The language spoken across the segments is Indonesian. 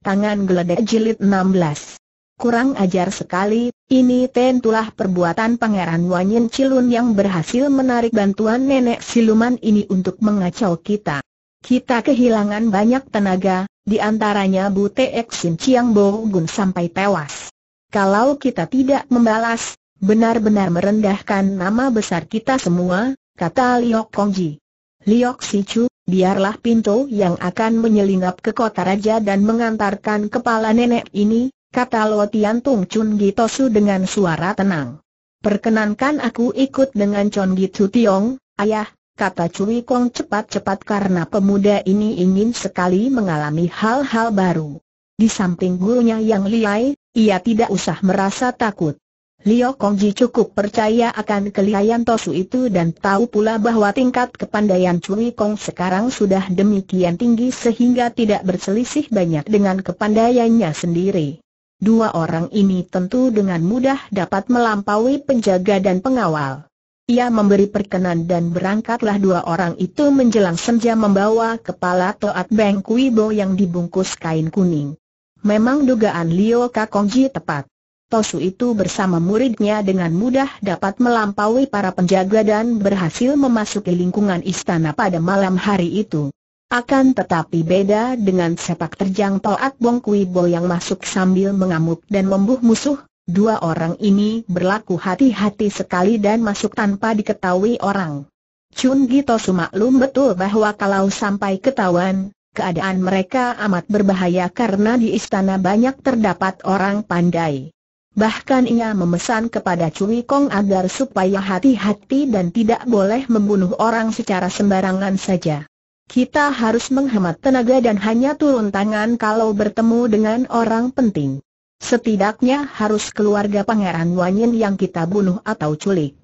Tangan geledek jilid 16. Kurang ajar sekali, ini tentulah perbuatan Pangeran Wanyin Cilun yang berhasil menarik bantuan nenek siluman ini untuk mengacau kita. Kita kehilangan banyak tenaga, di antaranya Teek Sin Chiang Bo Gun sampai tewas. Kalau kita tidak membalas, benar-benar merendahkan nama besar kita semua, kata Liok Kongji. Liok Si Chu. Biarlah pintu yang akan menyelinap ke kota raja dan mengantarkan kepala nenek ini, kata Lo Tian Tung Chun Gitosu dengan suara tenang. Perkenankan aku ikut dengan Chun Gitu Tiong, ayah, kata Cui Kong cepat-cepat karena pemuda ini ingin sekali mengalami hal-hal baru. Di samping gurunya yang liai, ia tidak usah merasa takut. Liu Kongji cukup percaya akan kelihayan Tosu itu dan tahu pula bahwa tingkat kepandaian Cui Kong sekarang sudah demikian tinggi sehingga tidak berselisih banyak dengan kepandaiannya sendiri. Dua orang ini tentu dengan mudah dapat melampaui penjaga dan pengawal. Ia memberi perkenan dan berangkatlah dua orang itu menjelang senja membawa kepala Toat Beng Kuibo yang dibungkus kain kuning. Memang dugaan Liu Kakongji tepat. Tosu itu bersama muridnya dengan mudah dapat melampaui para penjaga dan berhasil memasuki lingkungan istana pada malam hari itu. Akan tetapi beda dengan sepak terjang Toat Bong Kui Bo yang masuk sambil mengamuk dan membuh musuh, dua orang ini berlaku hati-hati sekali dan masuk tanpa diketahui orang. Chun Gitosu maklum betul bahwa kalau sampai ketahuan, keadaan mereka amat berbahaya karena di istana banyak terdapat orang pandai. Bahkan ia memesan kepada Cui Kong agar supaya hati-hati dan tidak boleh membunuh orang secara sembarangan saja. Kita harus menghemat tenaga dan hanya turun tangan kalau bertemu dengan orang penting. Setidaknya harus keluarga Pangeran Wanyin yang kita bunuh atau culik.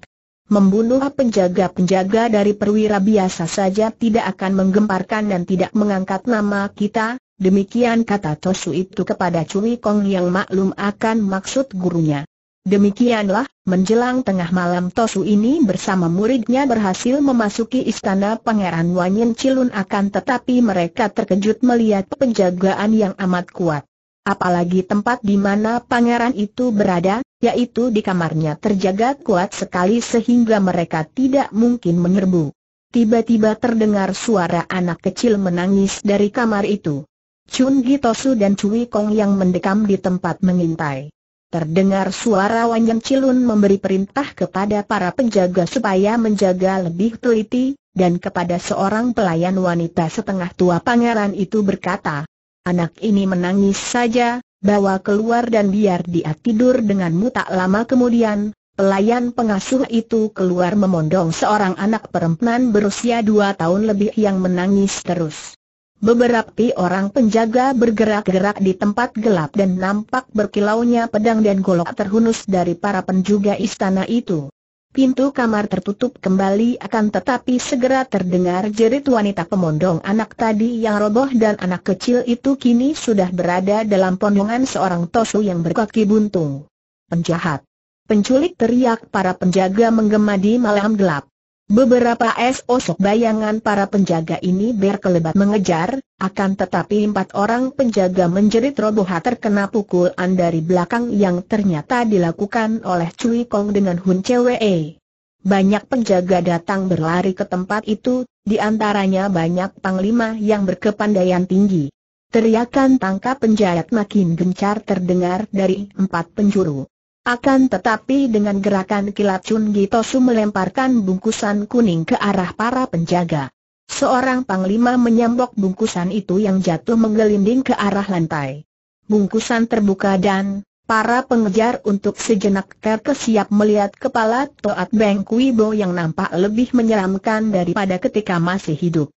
Membunuh penjaga-penjaga dari perwira biasa saja tidak akan menggemparkan dan tidak mengangkat nama kita, Demikian kata Tosu itu kepada Cui Kong yang maklum akan maksud gurunya. Demikianlah, menjelang tengah malam Tosu ini bersama muridnya berhasil memasuki istana Pangeran Wanyin Cilun akan tetapi mereka terkejut melihat penjagaan yang amat kuat. Apalagi tempat di mana pangeran itu berada, yaitu di kamarnya terjaga kuat sekali sehingga mereka tidak mungkin menyerbu. Tiba-tiba terdengar suara anak kecil menangis dari kamar itu. Chun Gitosu dan Cui Kong yang mendekam di tempat mengintai. Terdengar suara Wanyang Cilun memberi perintah kepada para penjaga supaya menjaga lebih teliti, dan kepada seorang pelayan wanita setengah tua pangeran itu berkata, Anak ini menangis saja, bawa keluar dan biar dia tidur denganmu tak lama kemudian, Pelayan pengasuh itu keluar memondong seorang anak perempuan berusia dua tahun lebih yang menangis terus. Beberapa orang penjaga bergerak-gerak di tempat gelap dan nampak berkilaunya pedang dan golok terhunus dari para penjaga istana itu. Pintu kamar tertutup kembali akan tetapi segera terdengar jerit wanita pemondong anak tadi yang roboh dan anak kecil itu kini sudah berada dalam pondongan seorang tosu yang berkaki buntung. Penjahat! Penculik teriak para penjaga menggema di malam gelap. Beberapa esosok bayangan para penjaga ini berkelebat mengejar, akan tetapi empat orang penjaga menjerit roboh terkena pukulan dari belakang yang ternyata dilakukan oleh Cui Kong dengan Hun Cwe. Banyak penjaga datang berlari ke tempat itu, di antaranya banyak panglima yang berkepandaian tinggi. Teriakan tangkap penjahat makin gencar terdengar dari empat penjuru. Akan tetapi dengan gerakan kilat Chun Gitosu melemparkan bungkusan kuning ke arah para penjaga. Seorang panglima menyambok bungkusan itu yang jatuh menggelinding ke arah lantai. Bungkusan terbuka dan para pengejar untuk sejenak terkesiap melihat kepala Toat Beng Kuibo yang nampak lebih menyeramkan daripada ketika masih hidup.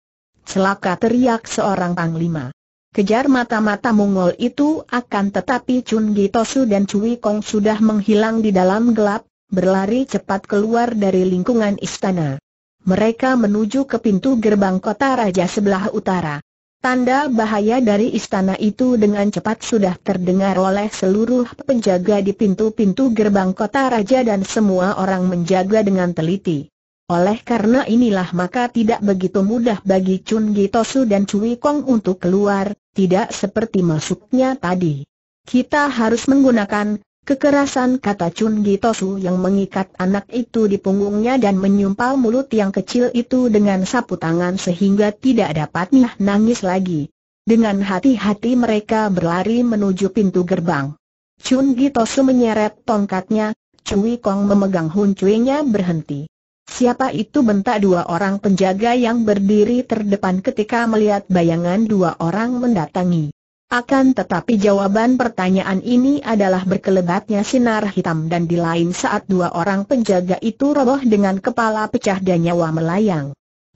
Celaka teriak seorang panglima. Kejar mata-mata Mongol itu akan tetapi Chun Gitosu dan Cui Kong sudah menghilang di dalam gelap, berlari cepat keluar dari lingkungan istana. Mereka menuju ke pintu gerbang kota raja sebelah utara. Tanda bahaya dari istana itu dengan cepat sudah terdengar oleh seluruh penjaga di pintu-pintu gerbang kota raja dan semua orang menjaga dengan teliti. Oleh karena inilah maka tidak begitu mudah bagi Chun Gitosu dan Cui Kong untuk keluar, tidak seperti masuknya tadi. Kita harus menggunakan kekerasan kata Chun Gitosu yang mengikat anak itu di punggungnya dan menyumpal mulut yang kecil itu dengan sapu tangan sehingga tidak dapat nih nangis lagi. Dengan hati-hati mereka berlari menuju pintu gerbang. Chun Gitosu menyeret tongkatnya, Cui Kong memegang huncuenya berhenti. Siapa itu bentak dua orang penjaga yang berdiri terdepan ketika melihat bayangan dua orang mendatangi. Akan tetapi jawaban pertanyaan ini adalah berkelebatnya sinar hitam dan di lain saat dua orang penjaga itu roboh dengan kepala pecah dan nyawa melayang.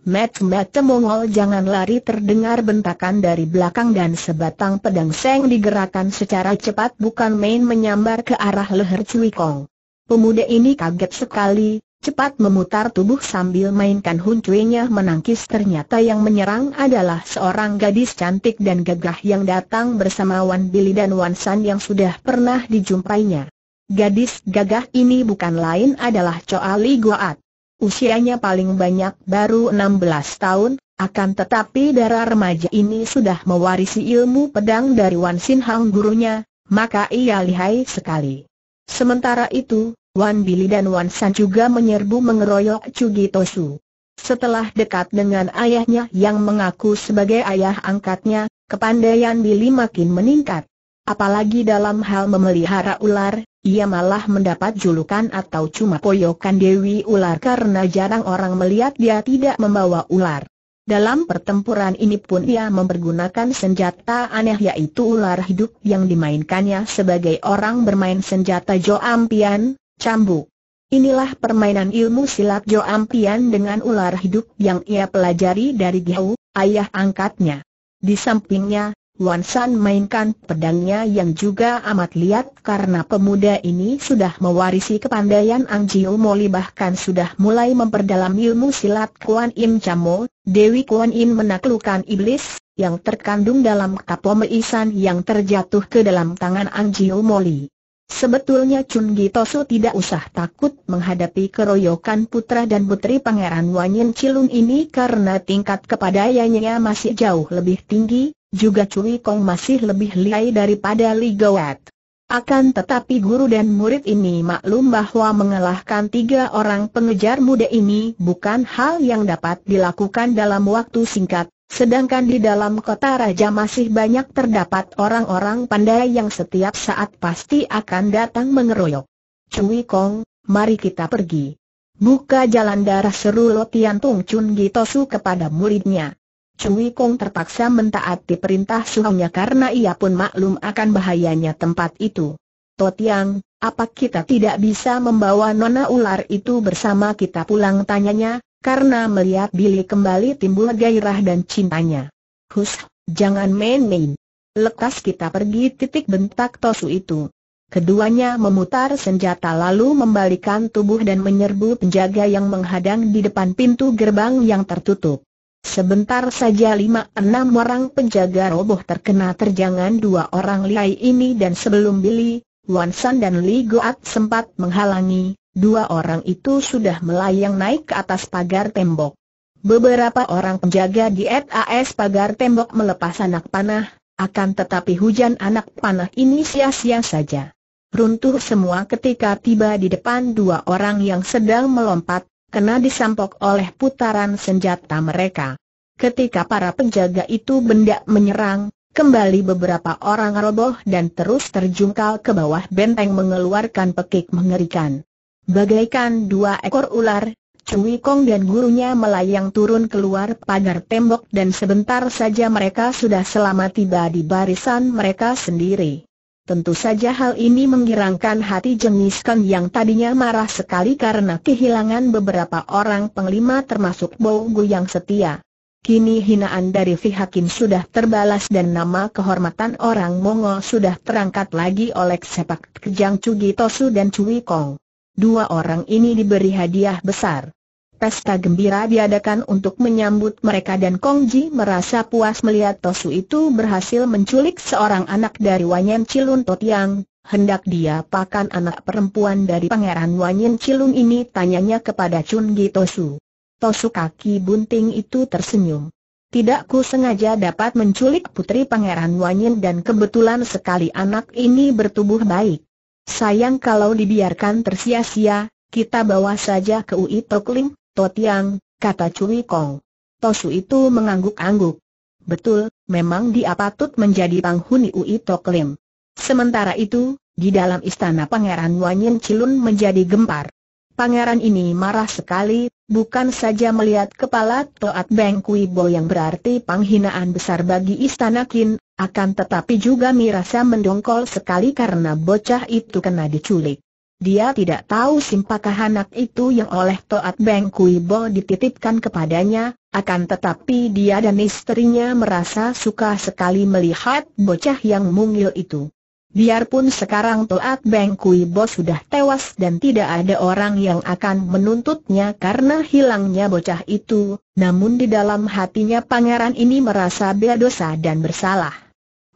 Mat-mat Mongol jangan lari terdengar bentakan dari belakang dan sebatang pedang seng digerakkan secara cepat bukan main menyambar ke arah leher Cui Kong. Pemuda ini kaget sekali, cepat memutar tubuh sambil mainkan huncuinya menangkis ternyata yang menyerang adalah seorang gadis cantik dan gagah yang datang bersama Wan Billy dan Wan San yang sudah pernah dijumpainya. Gadis gagah ini bukan lain adalah Choa Li Goat. Usianya paling banyak baru 16 tahun, akan tetapi darah remaja ini sudah mewarisi ilmu pedang dari Wan Sin Hang gurunya, maka ia lihai sekali. Sementara itu, Wan Billy dan Wan San juga menyerbu mengeroyok Cugi Tosu. Setelah dekat dengan ayahnya yang mengaku sebagai ayah angkatnya, kepandaian Billy makin meningkat. Apalagi dalam hal memelihara ular, ia malah mendapat julukan atau cuma poyokan Dewi Ular karena jarang orang melihat dia tidak membawa ular. Dalam pertempuran ini pun ia mempergunakan senjata aneh yaitu ular hidup yang dimainkannya sebagai orang bermain senjata Joampian cambuk. Inilah permainan ilmu silat Jo Ampian dengan ular hidup yang ia pelajari dari Gao, ayah angkatnya. Di sampingnya, Wan San mainkan pedangnya yang juga amat liat karena pemuda ini sudah mewarisi kepandaian Ang Jiu Moli bahkan sudah mulai memperdalam ilmu silat Kuan Im Chamo, Dewi Kuan Im menaklukkan iblis, yang terkandung dalam kapome isan yang terjatuh ke dalam tangan Ang Jiu Moli. Sebetulnya Chun Gitosu tidak usah takut menghadapi keroyokan putra dan putri Pangeran Wanyin Cilun ini karena tingkat kepadayanya masih jauh lebih tinggi, juga Cui Kong masih lebih lihai daripada Li Gawat. Akan tetapi guru dan murid ini maklum bahwa mengalahkan tiga orang pengejar muda ini bukan hal yang dapat dilakukan dalam waktu singkat, Sedangkan di dalam kota raja masih banyak terdapat orang-orang pandai yang setiap saat pasti akan datang mengeroyok. Cui Kong, mari kita pergi. Buka jalan darah seru Lotian Tung Chun Gitosu kepada muridnya. Cui Kong terpaksa mentaati perintah suhunya karena ia pun maklum akan bahayanya tempat itu. Totiang, apa kita tidak bisa membawa nona ular itu bersama kita pulang tanyanya, karena melihat Billy kembali timbul gairah dan cintanya. Hus, jangan main-main. Lekas kita pergi titik bentak Tosu itu. Keduanya memutar senjata lalu membalikan tubuh dan menyerbu penjaga yang menghadang di depan pintu gerbang yang tertutup. Sebentar saja lima enam orang penjaga roboh terkena terjangan dua orang liai ini dan sebelum Billy, Wansan dan Li Goat sempat menghalangi, Dua orang itu sudah melayang naik ke atas pagar tembok. Beberapa orang penjaga di atas pagar tembok melepas anak panah, akan tetapi hujan anak panah ini sia-sia saja. Runtuh semua ketika tiba di depan dua orang yang sedang melompat, kena disampok oleh putaran senjata mereka. Ketika para penjaga itu benda menyerang, Kembali beberapa orang roboh dan terus terjungkal ke bawah benteng mengeluarkan pekik mengerikan. Bagaikan dua ekor ular, Cui Kong dan gurunya melayang turun keluar pagar tembok dan sebentar saja mereka sudah selamat tiba di barisan mereka sendiri. Tentu saja hal ini menggirangkan hati jenis Kan yang tadinya marah sekali karena kehilangan beberapa orang penglima termasuk Bogu yang setia. Kini hinaan dari fihakin sudah terbalas dan nama kehormatan orang Mongol sudah terangkat lagi oleh sepak kejang Tosu dan Cui Kong. Dua orang ini diberi hadiah besar. Pesta gembira diadakan untuk menyambut mereka dan Kong Ji merasa puas melihat Tosu itu berhasil menculik seorang anak dari Wanyan Cilun Totiang. Hendak dia pakan anak perempuan dari pangeran Wanyan Cilun ini tanyanya kepada Chun Gi Tosu. Tosu kaki bunting itu tersenyum. Tidak ku sengaja dapat menculik putri pangeran Wanyin dan kebetulan sekali anak ini bertubuh baik. Sayang kalau dibiarkan tersia-sia, kita bawa saja ke Ui Tok Lim, Totiang, kata Cui Kong. Tosu itu mengangguk-angguk. Betul, memang dia patut menjadi penghuni Ui Tok Sementara itu, di dalam istana Pangeran Wanyin Cilun menjadi gempar. Pangeran ini marah sekali, Bukan saja melihat kepala Toat Beng Kui Bo yang berarti penghinaan besar bagi istana Kin, akan tetapi juga merasa mendongkol sekali karena bocah itu kena diculik. Dia tidak tahu simpakah anak itu yang oleh Toat Beng Kui Bo dititipkan kepadanya, akan tetapi dia dan istrinya merasa suka sekali melihat bocah yang mungil itu. Biarpun sekarang Toat Beng Kui Bos sudah tewas dan tidak ada orang yang akan menuntutnya karena hilangnya bocah itu, namun di dalam hatinya pangeran ini merasa berdosa dan bersalah.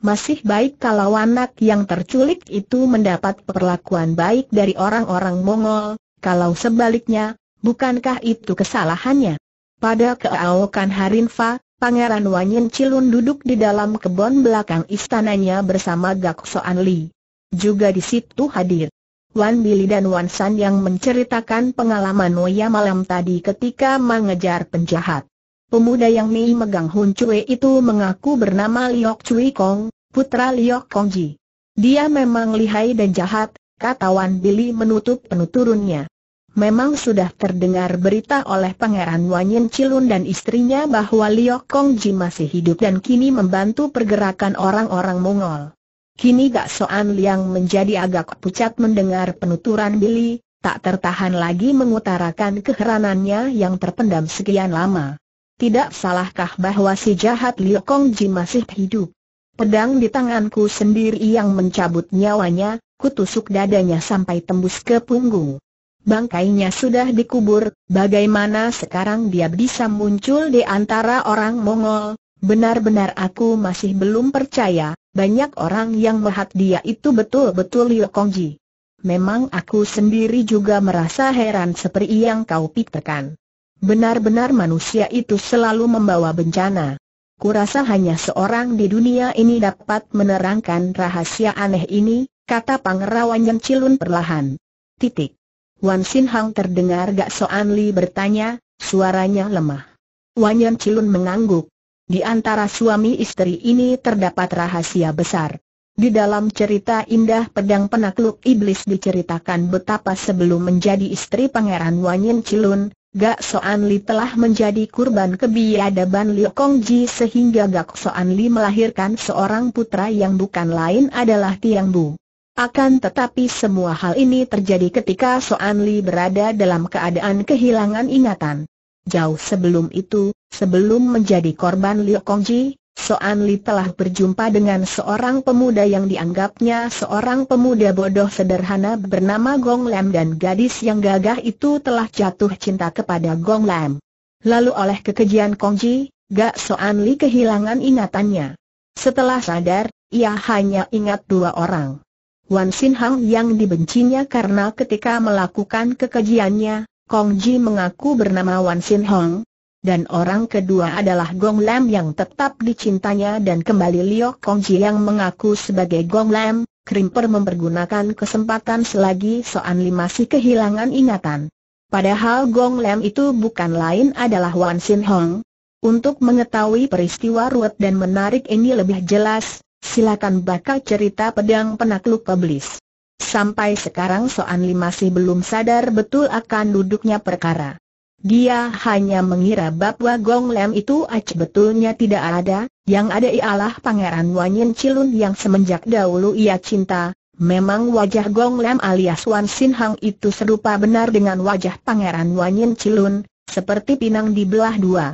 Masih baik kalau anak yang terculik itu mendapat perlakuan baik dari orang-orang Mongol, kalau sebaliknya, bukankah itu kesalahannya? Pada keawakan Harinfa, Pangeran Wanyin Cilun duduk di dalam kebun belakang istananya bersama Gak Soan Li. Juga di situ hadir. Wan Billy dan Wan San yang menceritakan pengalaman Noya malam tadi ketika mengejar penjahat. Pemuda yang Mei megang Hun Cui itu mengaku bernama Liok Cui Kong, putra Liok Kong Ji. Dia memang lihai dan jahat, kata Wan Billy menutup penuturunnya. Memang sudah terdengar berita oleh Pangeran Wanyin Cilun dan istrinya bahwa Liok Ji masih hidup dan kini membantu pergerakan orang-orang Mongol. Kini Gak Soan Liang menjadi agak pucat mendengar penuturan Billy, tak tertahan lagi mengutarakan keheranannya yang terpendam sekian lama. Tidak salahkah bahwa si jahat Liok Ji masih hidup? Pedang di tanganku sendiri yang mencabut nyawanya, kutusuk dadanya sampai tembus ke punggung bangkainya sudah dikubur, bagaimana sekarang dia bisa muncul di antara orang Mongol? Benar-benar aku masih belum percaya, banyak orang yang melihat dia itu betul-betul Liu Kongji. Memang aku sendiri juga merasa heran seperti yang kau pikirkan. Benar-benar manusia itu selalu membawa bencana. Kurasa hanya seorang di dunia ini dapat menerangkan rahasia aneh ini, kata Pangerawan Yang Cilun perlahan. Titik. Wan Sin Hang terdengar Gak Soan Li bertanya, suaranya lemah. Wan Yan Cilun mengangguk. Di antara suami istri ini terdapat rahasia besar. Di dalam cerita indah pedang penakluk iblis diceritakan betapa sebelum menjadi istri pangeran Wan Yan Cilun, Gak Soan Li telah menjadi kurban kebiadaban Liu Kong Ji sehingga Gak Soan Li melahirkan seorang putra yang bukan lain adalah Tiang Bu. Akan tetapi semua hal ini terjadi ketika Soan Li berada dalam keadaan kehilangan ingatan. Jauh sebelum itu, sebelum menjadi korban Liu Kongji, Soan Li telah berjumpa dengan seorang pemuda yang dianggapnya seorang pemuda bodoh sederhana bernama Gong Lam dan gadis yang gagah itu telah jatuh cinta kepada Gong Lam. Lalu oleh kekejian Kongji, Gak Soan Li kehilangan ingatannya. Setelah sadar, ia hanya ingat dua orang. Wan Sin Hang yang dibencinya karena ketika melakukan kekejiannya, Kong Ji mengaku bernama Wan Sin Hong. Dan orang kedua adalah Gong Lam yang tetap dicintanya dan kembali Liu Kong Ji yang mengaku sebagai Gong Lam, Krimper mempergunakan kesempatan selagi Soan Li masih kehilangan ingatan. Padahal Gong Lam itu bukan lain adalah Wan Sin Hong. Untuk mengetahui peristiwa ruwet dan menarik ini lebih jelas, Silakan baca cerita pedang penakluk peblis. Sampai sekarang Soan Li masih belum sadar betul akan duduknya perkara. Dia hanya mengira bahwa Gong Lam itu ac betulnya tidak ada, yang ada ialah Pangeran Wanyin Cilun yang semenjak dahulu ia cinta. Memang wajah Gong Lam alias Wan Sin Hang itu serupa benar dengan wajah Pangeran Wanyin Cilun, seperti pinang di belah dua.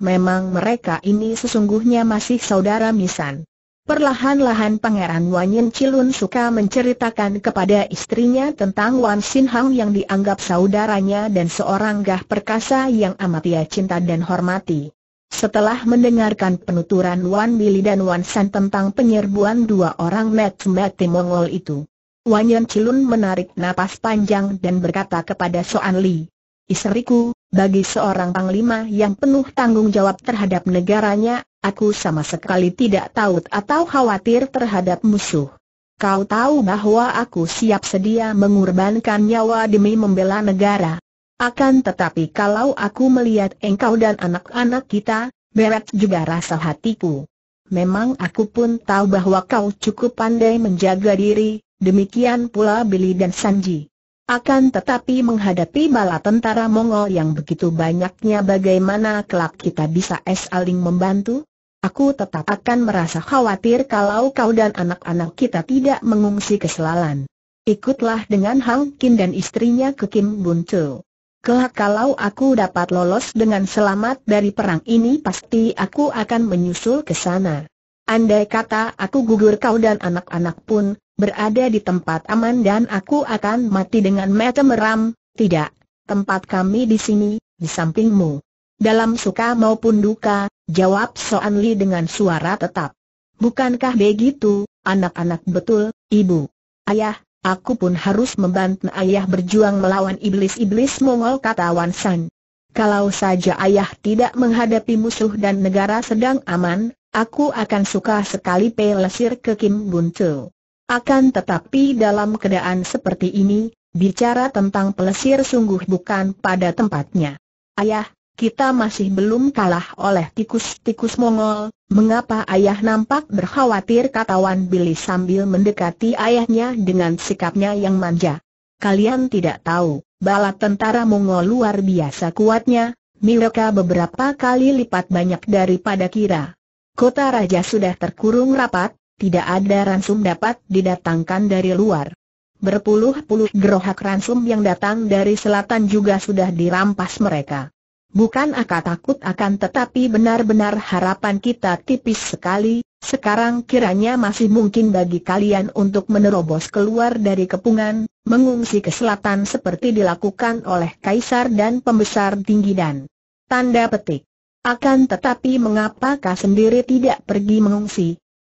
Memang mereka ini sesungguhnya masih saudara misan. Perlahan-lahan Pangeran Yin Cilun suka menceritakan kepada istrinya tentang Wan Sin Hang yang dianggap saudaranya dan seorang gah perkasa yang amat ia cinta dan hormati. Setelah mendengarkan penuturan Wan Bili dan Wan San tentang penyerbuan dua orang Met-Mete Mongol itu, Wan Yin Cilun menarik napas panjang dan berkata kepada Soan Li, Istriku, bagi seorang panglima yang penuh tanggung jawab terhadap negaranya, Aku sama sekali tidak tahu atau khawatir terhadap musuh. Kau tahu bahwa aku siap sedia mengorbankan nyawa demi membela negara. Akan tetapi kalau aku melihat engkau dan anak-anak kita, berat juga rasa hatiku. Memang aku pun tahu bahwa kau cukup pandai menjaga diri, demikian pula Billy dan Sanji. Akan tetapi menghadapi bala tentara Mongol yang begitu banyaknya bagaimana kelak kita bisa es saling membantu? Aku tetap akan merasa khawatir kalau kau dan anak-anak kita tidak mengungsi keselalan. Ikutlah dengan Hang Kin dan istrinya ke Kim Bun Cho. Kelak kalau aku dapat lolos dengan selamat dari perang ini pasti aku akan menyusul ke sana. Andai kata aku gugur kau dan anak-anak pun, berada di tempat aman dan aku akan mati dengan mata meram, tidak, tempat kami di sini, di sampingmu. Dalam suka maupun duka, Jawab Soan Li dengan suara tetap. Bukankah begitu, anak-anak betul, ibu? Ayah, aku pun harus membantu ayah berjuang melawan iblis-iblis Mongol kata Wan San. Kalau saja ayah tidak menghadapi musuh dan negara sedang aman, aku akan suka sekali pelesir ke Kim Buntu. Akan tetapi dalam keadaan seperti ini, bicara tentang pelesir sungguh bukan pada tempatnya. Ayah, kita masih belum kalah oleh tikus-tikus Mongol, mengapa ayah nampak berkhawatir katawan Billy sambil mendekati ayahnya dengan sikapnya yang manja. Kalian tidak tahu, bala tentara Mongol luar biasa kuatnya, mereka beberapa kali lipat banyak daripada kira. Kota Raja sudah terkurung rapat, tidak ada ransum dapat didatangkan dari luar. Berpuluh-puluh gerohak ransum yang datang dari selatan juga sudah dirampas mereka. Bukan akak takut akan tetapi benar-benar harapan kita tipis sekali, sekarang kiranya masih mungkin bagi kalian untuk menerobos keluar dari kepungan, mengungsi ke selatan seperti dilakukan oleh kaisar dan pembesar tinggi dan tanda petik. Akan tetapi mengapakah sendiri tidak pergi mengungsi?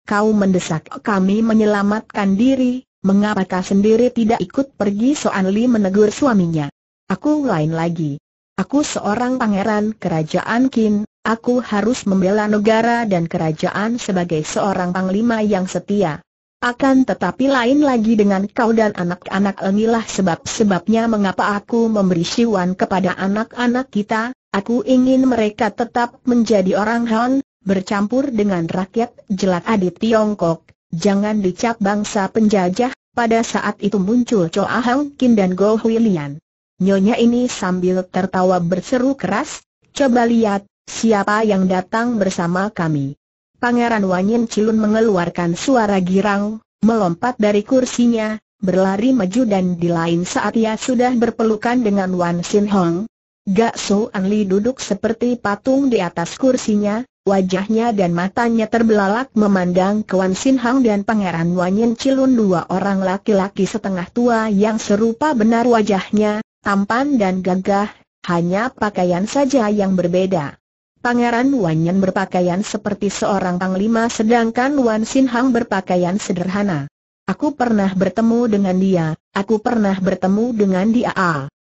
Kau mendesak kami menyelamatkan diri, mengapakah sendiri tidak ikut pergi Soan Li menegur suaminya. Aku lain lagi. Aku seorang pangeran kerajaan Qin, aku harus membela negara dan kerajaan sebagai seorang panglima yang setia. Akan tetapi lain lagi dengan kau dan anak-anak inilah sebab-sebabnya mengapa aku memberi siwan kepada anak-anak kita, aku ingin mereka tetap menjadi orang Han, bercampur dengan rakyat jelak adit Tiongkok, jangan dicap bangsa penjajah, pada saat itu muncul Choa Hang Kin dan Go Hui Lian. Nyonya ini sambil tertawa berseru keras, coba lihat, siapa yang datang bersama kami. Pangeran Wanyin Cilun mengeluarkan suara girang, melompat dari kursinya, berlari maju dan di lain saat ia sudah berpelukan dengan Wan Sin Hong. Gak So An Li duduk seperti patung di atas kursinya, wajahnya dan matanya terbelalak memandang ke Wan Sin Hong dan Pangeran Wanyin Cilun dua orang laki-laki setengah tua yang serupa benar wajahnya, tampan dan gagah, hanya pakaian saja yang berbeda. Pangeran Wanyan berpakaian seperti seorang panglima sedangkan Wan Sin Hang berpakaian sederhana. Aku pernah bertemu dengan dia, aku pernah bertemu dengan dia.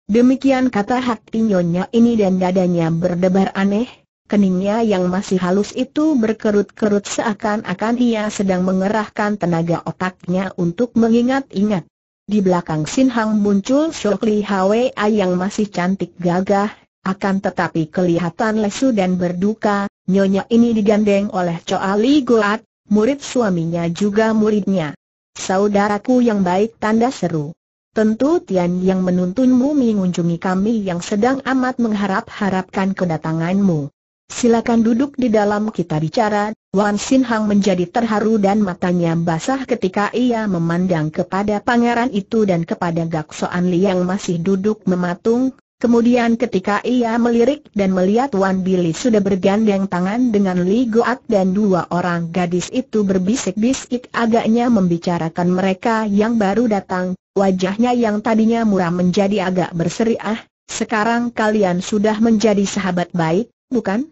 Demikian kata hati nyonya ini dan dadanya berdebar aneh, keningnya yang masih halus itu berkerut-kerut seakan-akan ia sedang mengerahkan tenaga otaknya untuk mengingat-ingat. Di belakang Sin Hang muncul Shok Li Hwa yang masih cantik gagah, akan tetapi kelihatan lesu dan berduka, nyonya ini digandeng oleh Choa Li Goat, murid suaminya juga muridnya. Saudaraku yang baik tanda seru. Tentu Tian yang menuntunmu mengunjungi kami yang sedang amat mengharap-harapkan kedatanganmu. Silakan duduk di dalam kita bicara, Wan Sin Hang menjadi terharu dan matanya basah ketika ia memandang kepada pangeran itu dan kepada Gak Soan Li yang masih duduk mematung, kemudian ketika ia melirik dan melihat Wan Billy sudah bergandeng tangan dengan Li Goat dan dua orang gadis itu berbisik-bisik agaknya membicarakan mereka yang baru datang, wajahnya yang tadinya murah menjadi agak berseri ah. sekarang kalian sudah menjadi sahabat baik, bukan?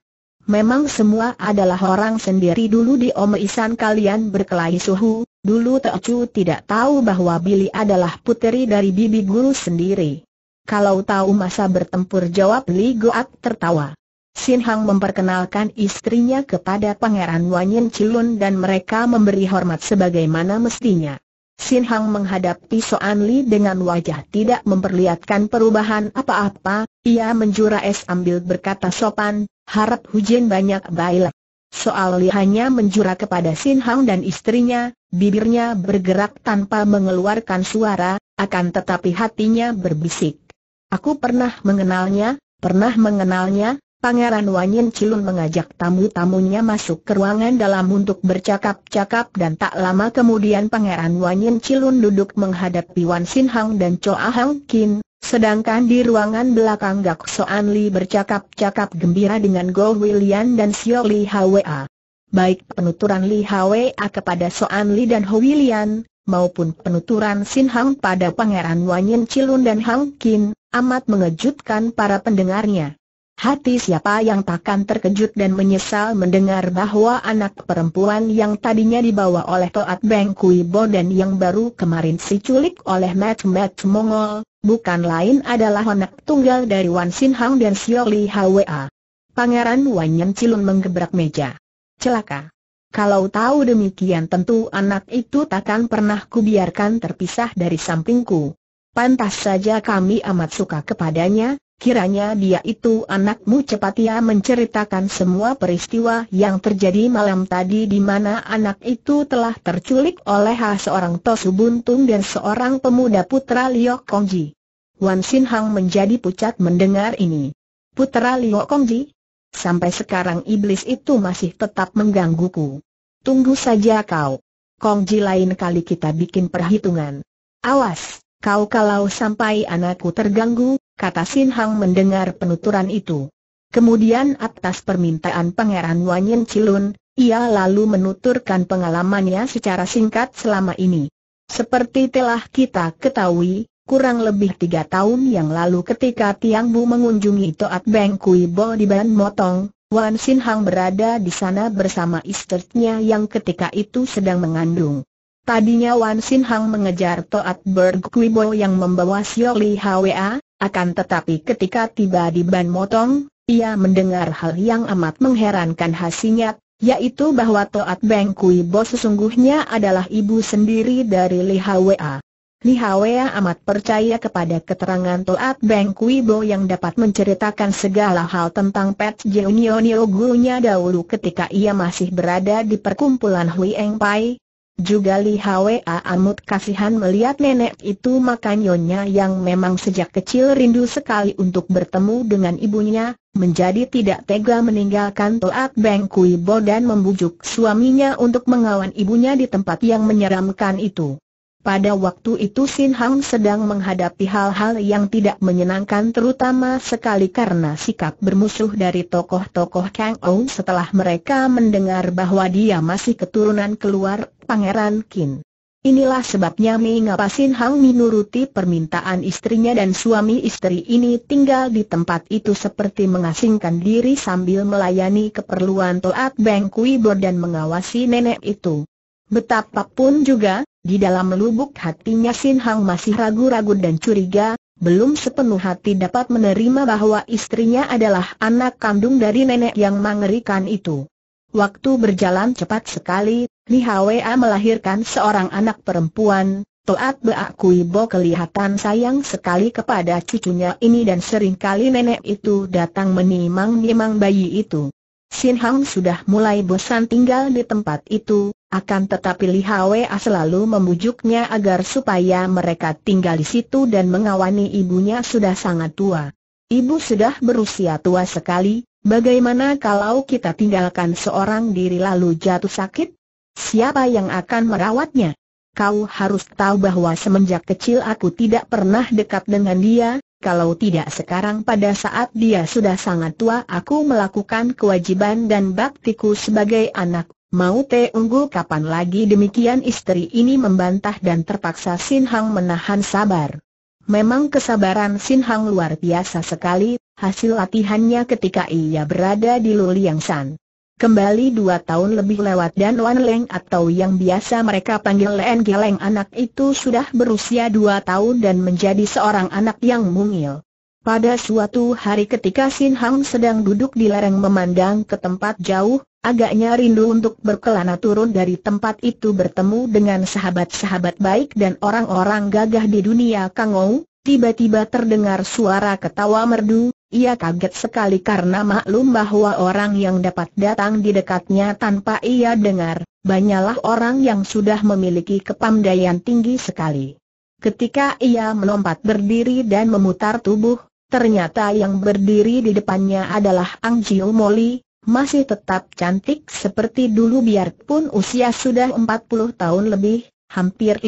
Memang semua adalah orang sendiri dulu di Om Isan kalian berkelahi suhu, dulu Teocu tidak tahu bahwa Billy adalah puteri dari bibi guru sendiri. Kalau tahu masa bertempur jawab Li Goat tertawa. Sin Hang memperkenalkan istrinya kepada Pangeran Wanyin Cilun dan mereka memberi hormat sebagaimana mestinya. Sin Hang menghadapi Soan Li dengan wajah tidak memperlihatkan perubahan apa-apa, ia menjura es ambil berkata sopan, harap hujan banyak baiklah. Soal lihannya menjurah kepada Sin Hang dan istrinya, bibirnya bergerak tanpa mengeluarkan suara, akan tetapi hatinya berbisik. Aku pernah mengenalnya, pernah mengenalnya, Pangeran Wanyin Cilun mengajak tamu-tamunya masuk ke ruangan dalam untuk bercakap-cakap dan tak lama kemudian Pangeran Wanyin Cilun duduk menghadapi Wan Sin Hang dan Choa Hang Kin, Sedangkan di ruangan belakang Gak Soan Li bercakap-cakap gembira dengan Go William dan Sio Li Hwa. Baik penuturan Li Hwa kepada Soan Li dan Ho William, maupun penuturan Sin Hang pada Pangeran Wanyin, Cilun dan Hang Kin, amat mengejutkan para pendengarnya. Hati siapa yang takkan terkejut dan menyesal mendengar bahwa anak perempuan yang tadinya dibawa oleh Toat Beng Kui Bo dan yang baru kemarin si culik oleh Mat Mat Mongol, bukan lain adalah anak tunggal dari Wan Sin Hang dan Sio Li Hwa. Pangeran Wan Yen Cilun menggebrak meja. Celaka. Kalau tahu demikian tentu anak itu takkan pernah kubiarkan terpisah dari sampingku. Pantas saja kami amat suka kepadanya, Kiranya dia itu anakmu cepat ia menceritakan semua peristiwa yang terjadi malam tadi di mana anak itu telah terculik oleh seorang Tosu Buntung dan seorang pemuda putra Liu Kongji. Wan Sin Hang menjadi pucat mendengar ini. Putra Liu Kongji? Sampai sekarang iblis itu masih tetap menggangguku. Tunggu saja kau. Kongji lain kali kita bikin perhitungan. Awas! Kau kalau sampai anakku terganggu, kata Sin Hang mendengar penuturan itu. Kemudian atas permintaan Pangeran Wanyen Cilun, ia lalu menuturkan pengalamannya secara singkat selama ini. Seperti telah kita ketahui, kurang lebih tiga tahun yang lalu ketika Tiang Bu mengunjungi Toat Beng Kui Bo di Ban Motong, Wan Sin Hang berada di sana bersama istrinya yang ketika itu sedang mengandung. Tadinya Wan Sin Hang mengejar Toat Berg Kui Bo yang membawa Xiao Li Hwa, akan tetapi ketika tiba di Ban Motong, ia mendengar hal yang amat mengherankan hasilnya, yaitu bahwa Toat Beng Kui Bo sesungguhnya adalah ibu sendiri dari Li Hwa. Li Hwa amat percaya kepada keterangan Toat Beng Kui Bo yang dapat menceritakan segala hal tentang Pet Jeonionio gurunya dahulu ketika ia masih berada di perkumpulan Hui Eng Pai, juga Li Hwa Amut kasihan melihat nenek itu maka nyonya yang memang sejak kecil rindu sekali untuk bertemu dengan ibunya, menjadi tidak tega meninggalkan Toat Beng Kui Bo dan membujuk suaminya untuk mengawan ibunya di tempat yang menyeramkan itu. Pada waktu itu Sin Hang sedang menghadapi hal-hal yang tidak menyenangkan terutama sekali karena sikap bermusuh dari tokoh-tokoh Kang Ou setelah mereka mendengar bahwa dia masih keturunan keluar Pangeran Qin. Inilah sebabnya mengapa Sin Hang menuruti permintaan istrinya dan suami istri ini tinggal di tempat itu seperti mengasingkan diri sambil melayani keperluan Toat Beng Kui Bo dan mengawasi nenek itu. Betapapun juga, di dalam lubuk hatinya Sin Hang masih ragu-ragu dan curiga, belum sepenuh hati dapat menerima bahwa istrinya adalah anak kandung dari nenek yang mengerikan itu. Waktu berjalan cepat sekali, Li Hwa melahirkan seorang anak perempuan, Toat Beak Kui Bo kelihatan sayang sekali kepada cucunya ini dan sering kali nenek itu datang menimang-nimang bayi itu. Sin Hang sudah mulai bosan tinggal di tempat itu, akan tetapi Li Hwa selalu membujuknya agar supaya mereka tinggal di situ dan mengawani ibunya sudah sangat tua. Ibu sudah berusia tua sekali, bagaimana kalau kita tinggalkan seorang diri lalu jatuh sakit? Siapa yang akan merawatnya? Kau harus tahu bahwa semenjak kecil aku tidak pernah dekat dengan dia, kalau tidak sekarang pada saat dia sudah sangat tua aku melakukan kewajiban dan baktiku sebagai anak. Mau unggul kapan lagi demikian istri ini membantah dan terpaksa Sin Hang menahan sabar. Memang kesabaran Sin Hang luar biasa sekali, hasil latihannya ketika ia berada di Luliang San. Kembali dua tahun lebih lewat dan Wan Leng atau yang biasa mereka panggil Leng Geleng anak itu sudah berusia dua tahun dan menjadi seorang anak yang mungil. Pada suatu hari ketika Sin Hang sedang duduk di lereng memandang ke tempat jauh, agaknya rindu untuk berkelana turun dari tempat itu bertemu dengan sahabat-sahabat baik dan orang-orang gagah di dunia Kang Kangou, Tiba-tiba terdengar suara ketawa merdu, ia kaget sekali karena maklum bahwa orang yang dapat datang di dekatnya tanpa ia dengar, banyaklah orang yang sudah memiliki kepandaian tinggi sekali. Ketika ia melompat berdiri dan memutar tubuh, ternyata yang berdiri di depannya adalah Ang Jiu Moli, masih tetap cantik seperti dulu biarpun usia sudah 40 tahun lebih, hampir 50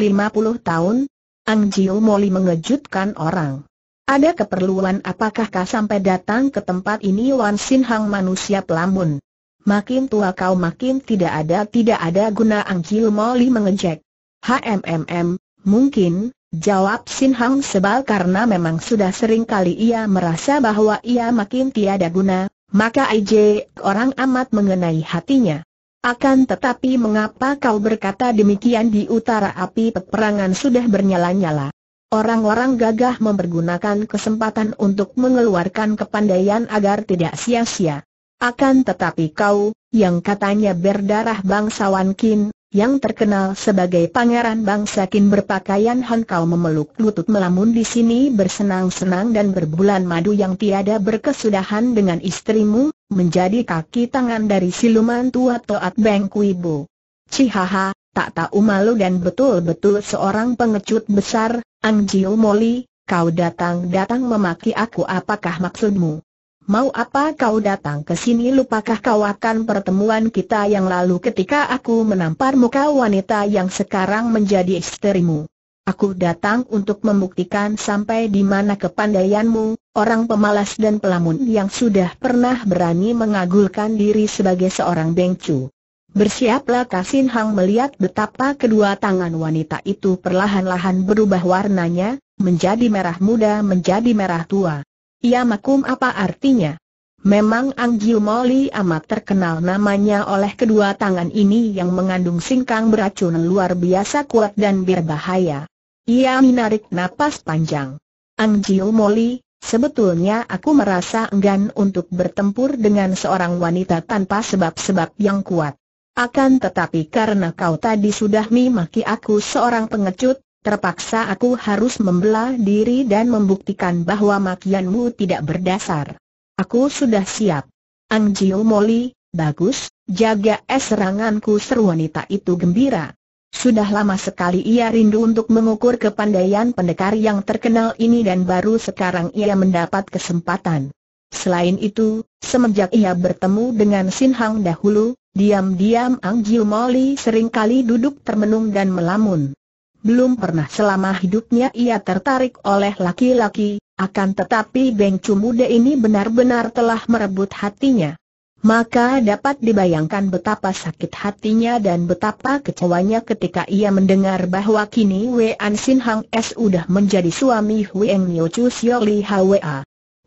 tahun, Ang Jiu Moli mengejutkan orang. Ada keperluan apakah kau sampai datang ke tempat ini Wan Sin Hang manusia pelamun? Makin tua kau makin tidak ada tidak ada guna Ang Jiu Moli mengejek. HMMM, mungkin, jawab Sin Hang sebal karena memang sudah sering kali ia merasa bahwa ia makin tiada guna, maka IJ orang amat mengenai hatinya. Akan tetapi mengapa kau berkata demikian di utara api peperangan sudah bernyala-nyala? Orang-orang gagah mempergunakan kesempatan untuk mengeluarkan kepandaian agar tidak sia-sia. Akan tetapi kau, yang katanya berdarah bangsawan Kin, yang terkenal sebagai pangeran bangsa Kin berpakaian Hankau memeluk lutut melamun di sini bersenang-senang dan berbulan madu yang tiada berkesudahan dengan istrimu, menjadi kaki tangan dari siluman tua Toat Beng Bu. Cihaha, tak tahu malu dan betul-betul seorang pengecut besar, Ang Jiu Moli, kau datang-datang memaki aku apakah maksudmu? Mau apa kau datang ke sini lupakah kau akan pertemuan kita yang lalu ketika aku menampar muka wanita yang sekarang menjadi istrimu? Aku datang untuk membuktikan sampai di mana kepandaianmu, orang pemalas dan pelamun yang sudah pernah berani mengagulkan diri sebagai seorang bengcu. Bersiaplah Kasin Hang melihat betapa kedua tangan wanita itu perlahan-lahan berubah warnanya, menjadi merah muda menjadi merah tua. Ia makum apa artinya? Memang Anggil Moli amat terkenal namanya oleh kedua tangan ini yang mengandung singkang beracun luar biasa kuat dan berbahaya. Ia menarik napas panjang. Anggil Moli, sebetulnya aku merasa enggan untuk bertempur dengan seorang wanita tanpa sebab-sebab yang kuat. Akan tetapi karena kau tadi sudah memaki aku seorang pengecut, Terpaksa aku harus membelah diri dan membuktikan bahwa makianmu tidak berdasar. Aku sudah siap. Ang Jiu Moli, bagus, jaga es seranganku seru wanita itu gembira. Sudah lama sekali ia rindu untuk mengukur kepandaian pendekar yang terkenal ini dan baru sekarang ia mendapat kesempatan. Selain itu, semenjak ia bertemu dengan Sin Hang dahulu, diam-diam Ang Jiu Moli seringkali duduk termenung dan melamun belum pernah selama hidupnya ia tertarik oleh laki-laki, akan tetapi Beng Cu muda ini benar-benar telah merebut hatinya. Maka dapat dibayangkan betapa sakit hatinya dan betapa kecewanya ketika ia mendengar bahwa kini Wei An Sin Hang sudah menjadi suami Eng Niu Chu Sio Li Hwa.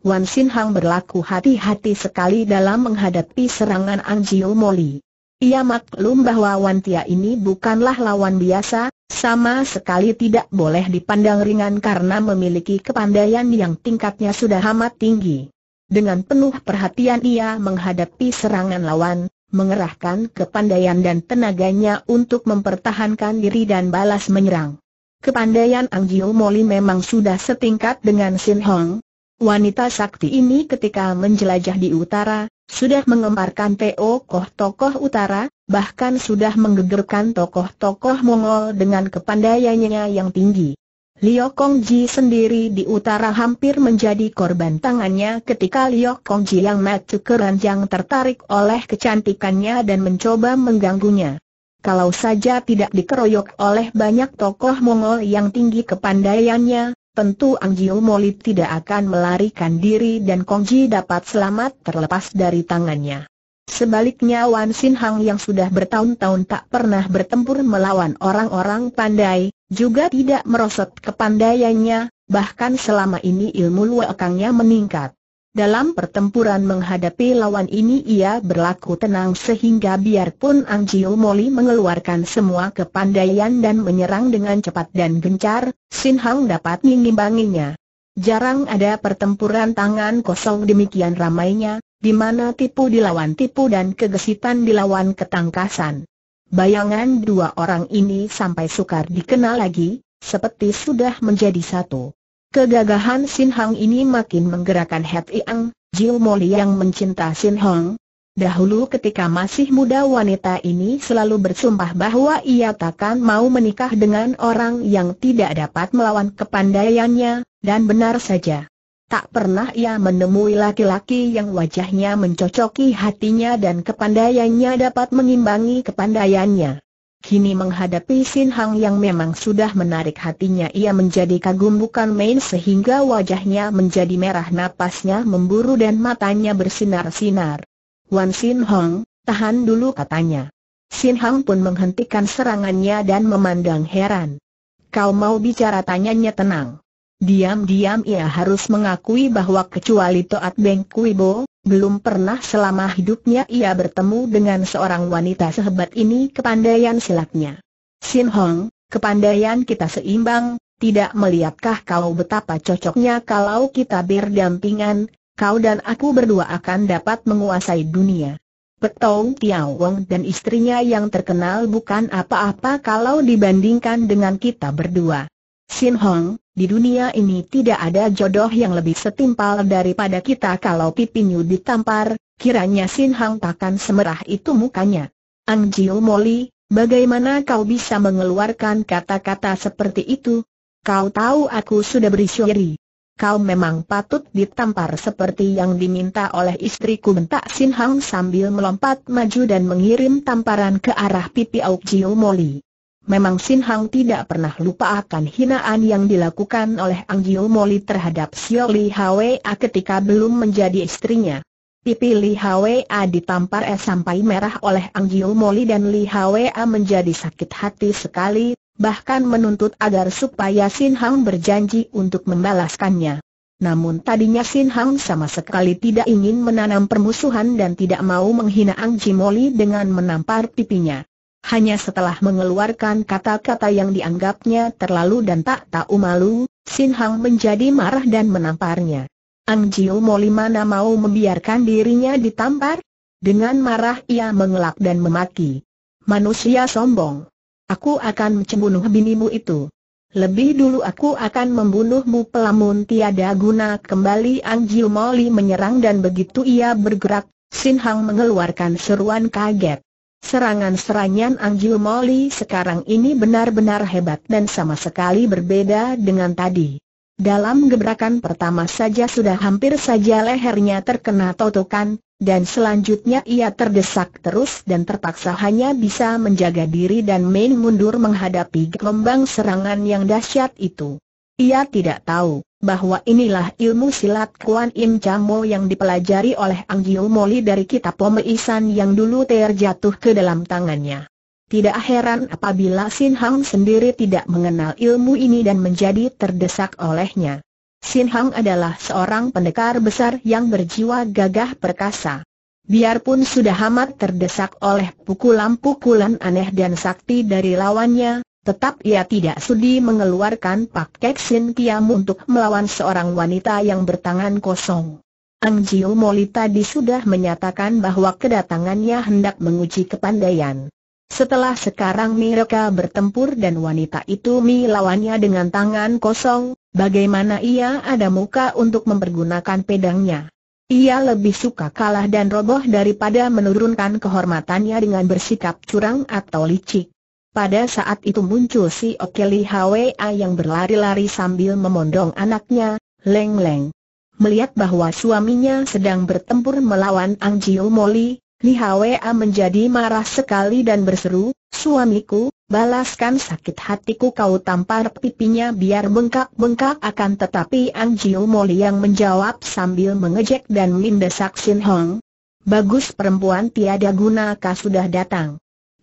Wan Sin Hang berlaku hati-hati sekali dalam menghadapi serangan Ang Jiu Moli. Ia maklum bahwa Wan Tia ini bukanlah lawan biasa, sama sekali tidak boleh dipandang ringan karena memiliki kepandaian yang tingkatnya sudah amat tinggi. Dengan penuh perhatian ia menghadapi serangan lawan, mengerahkan kepandaian dan tenaganya untuk mempertahankan diri dan balas menyerang. Kepandaian Ang Jiu Moli memang sudah setingkat dengan Sin Hong. Wanita sakti ini ketika menjelajah di utara, sudah mengemparkan Teo Koh tokoh utara, bahkan sudah menggegerkan tokoh-tokoh Mongol dengan kepandaiannya yang tinggi. Liu Kongji sendiri di utara hampir menjadi korban tangannya ketika Liu Kongji yang macu keranjang tertarik oleh kecantikannya dan mencoba mengganggunya. Kalau saja tidak dikeroyok oleh banyak tokoh Mongol yang tinggi kepandaiannya, tentu Angjiu Molit tidak akan melarikan diri dan Kongji dapat selamat terlepas dari tangannya. Sebaliknya Wan Sin Hang yang sudah bertahun-tahun tak pernah bertempur melawan orang-orang pandai, juga tidak merosot ke kepandaiannya, bahkan selama ini ilmu luakangnya meningkat. Dalam pertempuran menghadapi lawan ini ia berlaku tenang sehingga biarpun Ang Jiu Moli mengeluarkan semua kepandaian dan menyerang dengan cepat dan gencar, Sin Hang dapat mengimbanginya. Jarang ada pertempuran tangan kosong demikian ramainya, di mana tipu dilawan tipu dan kegesitan dilawan ketangkasan. Bayangan dua orang ini sampai sukar dikenal lagi, seperti sudah menjadi satu. Kegagahan Sin Hang ini makin menggerakkan Het Iang, Jiu Moli yang mencinta Sin Hang. Dahulu ketika masih muda wanita ini selalu bersumpah bahwa ia takkan mau menikah dengan orang yang tidak dapat melawan kepandaiannya, dan benar saja. Tak pernah ia menemui laki-laki yang wajahnya mencocoki hatinya dan kepandaiannya dapat mengimbangi kepandaiannya. Kini menghadapi Sin Hang yang memang sudah menarik hatinya ia menjadi kagum bukan main sehingga wajahnya menjadi merah napasnya memburu dan matanya bersinar-sinar. Wan Sin Hong, tahan dulu katanya. Sin Hang pun menghentikan serangannya dan memandang heran. Kau mau bicara tanyanya tenang. Diam-diam ia harus mengakui bahwa kecuali Toat Beng Kuibo, belum pernah selama hidupnya ia bertemu dengan seorang wanita sehebat ini kepandaian silatnya. Sin Hong, kepandaian kita seimbang, tidak melihatkah kau betapa cocoknya kalau kita berdampingan, kau dan aku berdua akan dapat menguasai dunia. Petong Tiao Wong dan istrinya yang terkenal bukan apa-apa kalau dibandingkan dengan kita berdua. Sin Hong, di dunia ini tidak ada jodoh yang lebih setimpal daripada kita kalau pipinyu ditampar, kiranya Sin Hong takkan semerah itu mukanya. Ang Jiu Moli, bagaimana kau bisa mengeluarkan kata-kata seperti itu? Kau tahu aku sudah berisyuri. Kau memang patut ditampar seperti yang diminta oleh istriku bentak Sin Hang sambil melompat maju dan mengirim tamparan ke arah pipi Auk Jiu Moli. Memang Sin Hang tidak pernah lupa akan hinaan yang dilakukan oleh Ang Jiu Moli terhadap Sio Li Hwa ketika belum menjadi istrinya. Pipi Li Hwa ditampar es sampai merah oleh Ang Jiu Moli dan Li Hwa menjadi sakit hati sekali, bahkan menuntut agar supaya Sin Hang berjanji untuk membalaskannya. Namun tadinya Sin Hang sama sekali tidak ingin menanam permusuhan dan tidak mau menghina Ang Moli dengan menampar pipinya. Hanya setelah mengeluarkan kata-kata yang dianggapnya terlalu dan tak tahu malu, Sin Hang menjadi marah dan menamparnya. Ang Jiu Moli mana mau membiarkan dirinya ditampar? Dengan marah ia mengelak dan memaki. Manusia sombong. Aku akan membunuh binimu itu. Lebih dulu aku akan membunuhmu pelamun tiada guna kembali Ang Jiu Moli menyerang dan begitu ia bergerak, Sin Hang mengeluarkan seruan kaget. Serangan-serangan Anggil Moli sekarang ini benar-benar hebat dan sama sekali berbeda dengan tadi. Dalam gebrakan pertama saja sudah hampir saja lehernya terkena totokan, dan selanjutnya ia terdesak terus dan terpaksa hanya bisa menjaga diri dan main mundur menghadapi gelombang serangan yang dahsyat itu. Ia tidak tahu bahwa inilah ilmu silat Kuan Im Chamo yang dipelajari oleh Anggio Moli dari kitab pemerisan yang dulu terjatuh ke dalam tangannya. Tidak heran apabila Sin Hang sendiri tidak mengenal ilmu ini dan menjadi terdesak olehnya. Sin Hang adalah seorang pendekar besar yang berjiwa gagah perkasa. Biarpun sudah amat terdesak oleh pukulan-pukulan aneh dan sakti dari lawannya, Tetap ia tidak sudi mengeluarkan Pak Kek Sin untuk melawan seorang wanita yang bertangan kosong. Ang Jiu Moli tadi sudah menyatakan bahwa kedatangannya hendak menguji kepandaian. Setelah sekarang mereka bertempur dan wanita itu melawannya dengan tangan kosong, bagaimana ia ada muka untuk mempergunakan pedangnya? Ia lebih suka kalah dan roboh daripada menurunkan kehormatannya dengan bersikap curang atau licik. Pada saat itu muncul si Okeli Hwa yang berlari-lari sambil memondong anaknya, Leng Leng. Melihat bahwa suaminya sedang bertempur melawan Ang Jiu Moli, Li Hwa menjadi marah sekali dan berseru, Suamiku, balaskan sakit hatiku kau tampar pipinya biar bengkak-bengkak akan tetapi Ang Jiu Moli yang menjawab sambil mengejek dan mendesak Sin Hong. Bagus perempuan tiada guna kau sudah datang.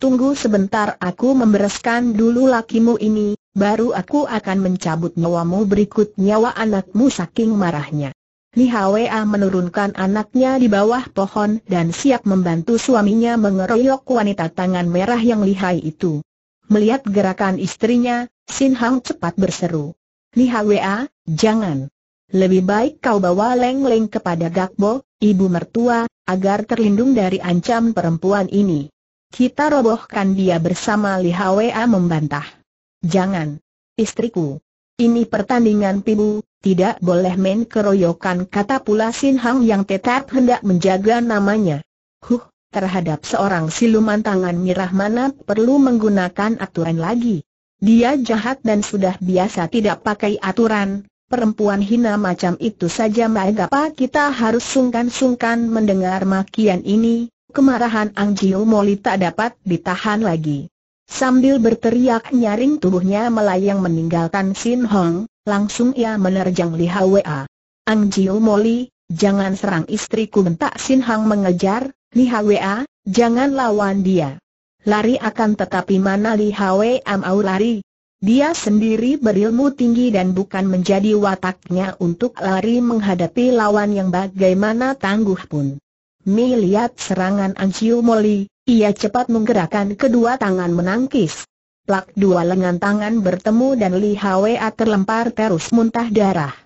Tunggu sebentar aku membereskan dulu lakimu ini, baru aku akan mencabut nyawamu berikut nyawa anakmu saking marahnya. Li Hwa menurunkan anaknya di bawah pohon dan siap membantu suaminya mengeroyok wanita tangan merah yang lihai itu. Melihat gerakan istrinya, Sin Hang cepat berseru. Li Hwa, jangan. Lebih baik kau bawa Leng Leng kepada Gakbo, ibu mertua, agar terlindung dari ancam perempuan ini. Kita robohkan dia bersama Li Hwa membantah. Jangan. Istriku. Ini pertandingan pibu, tidak boleh main keroyokan kata pula Sin Hang yang tetap hendak menjaga namanya. Huh, terhadap seorang siluman tangan mirah mana perlu menggunakan aturan lagi. Dia jahat dan sudah biasa tidak pakai aturan, perempuan hina macam itu saja mengapa kita harus sungkan-sungkan mendengar makian ini, Kemarahan Ang Jiu Moli tak dapat ditahan lagi. Sambil berteriak nyaring tubuhnya melayang meninggalkan Sin Hong, langsung ia menerjang Li Hwa. Ang Jiu Moli, jangan serang istriku bentak Sin Hong mengejar, Li Hwa, jangan lawan dia. Lari akan tetapi mana Li Hwa mau lari? Dia sendiri berilmu tinggi dan bukan menjadi wataknya untuk lari menghadapi lawan yang bagaimana tangguh pun. Melihat serangan Anciu Moli, ia cepat menggerakkan kedua tangan menangkis. Plak dua lengan tangan bertemu dan Li Hwa terlempar terus muntah darah.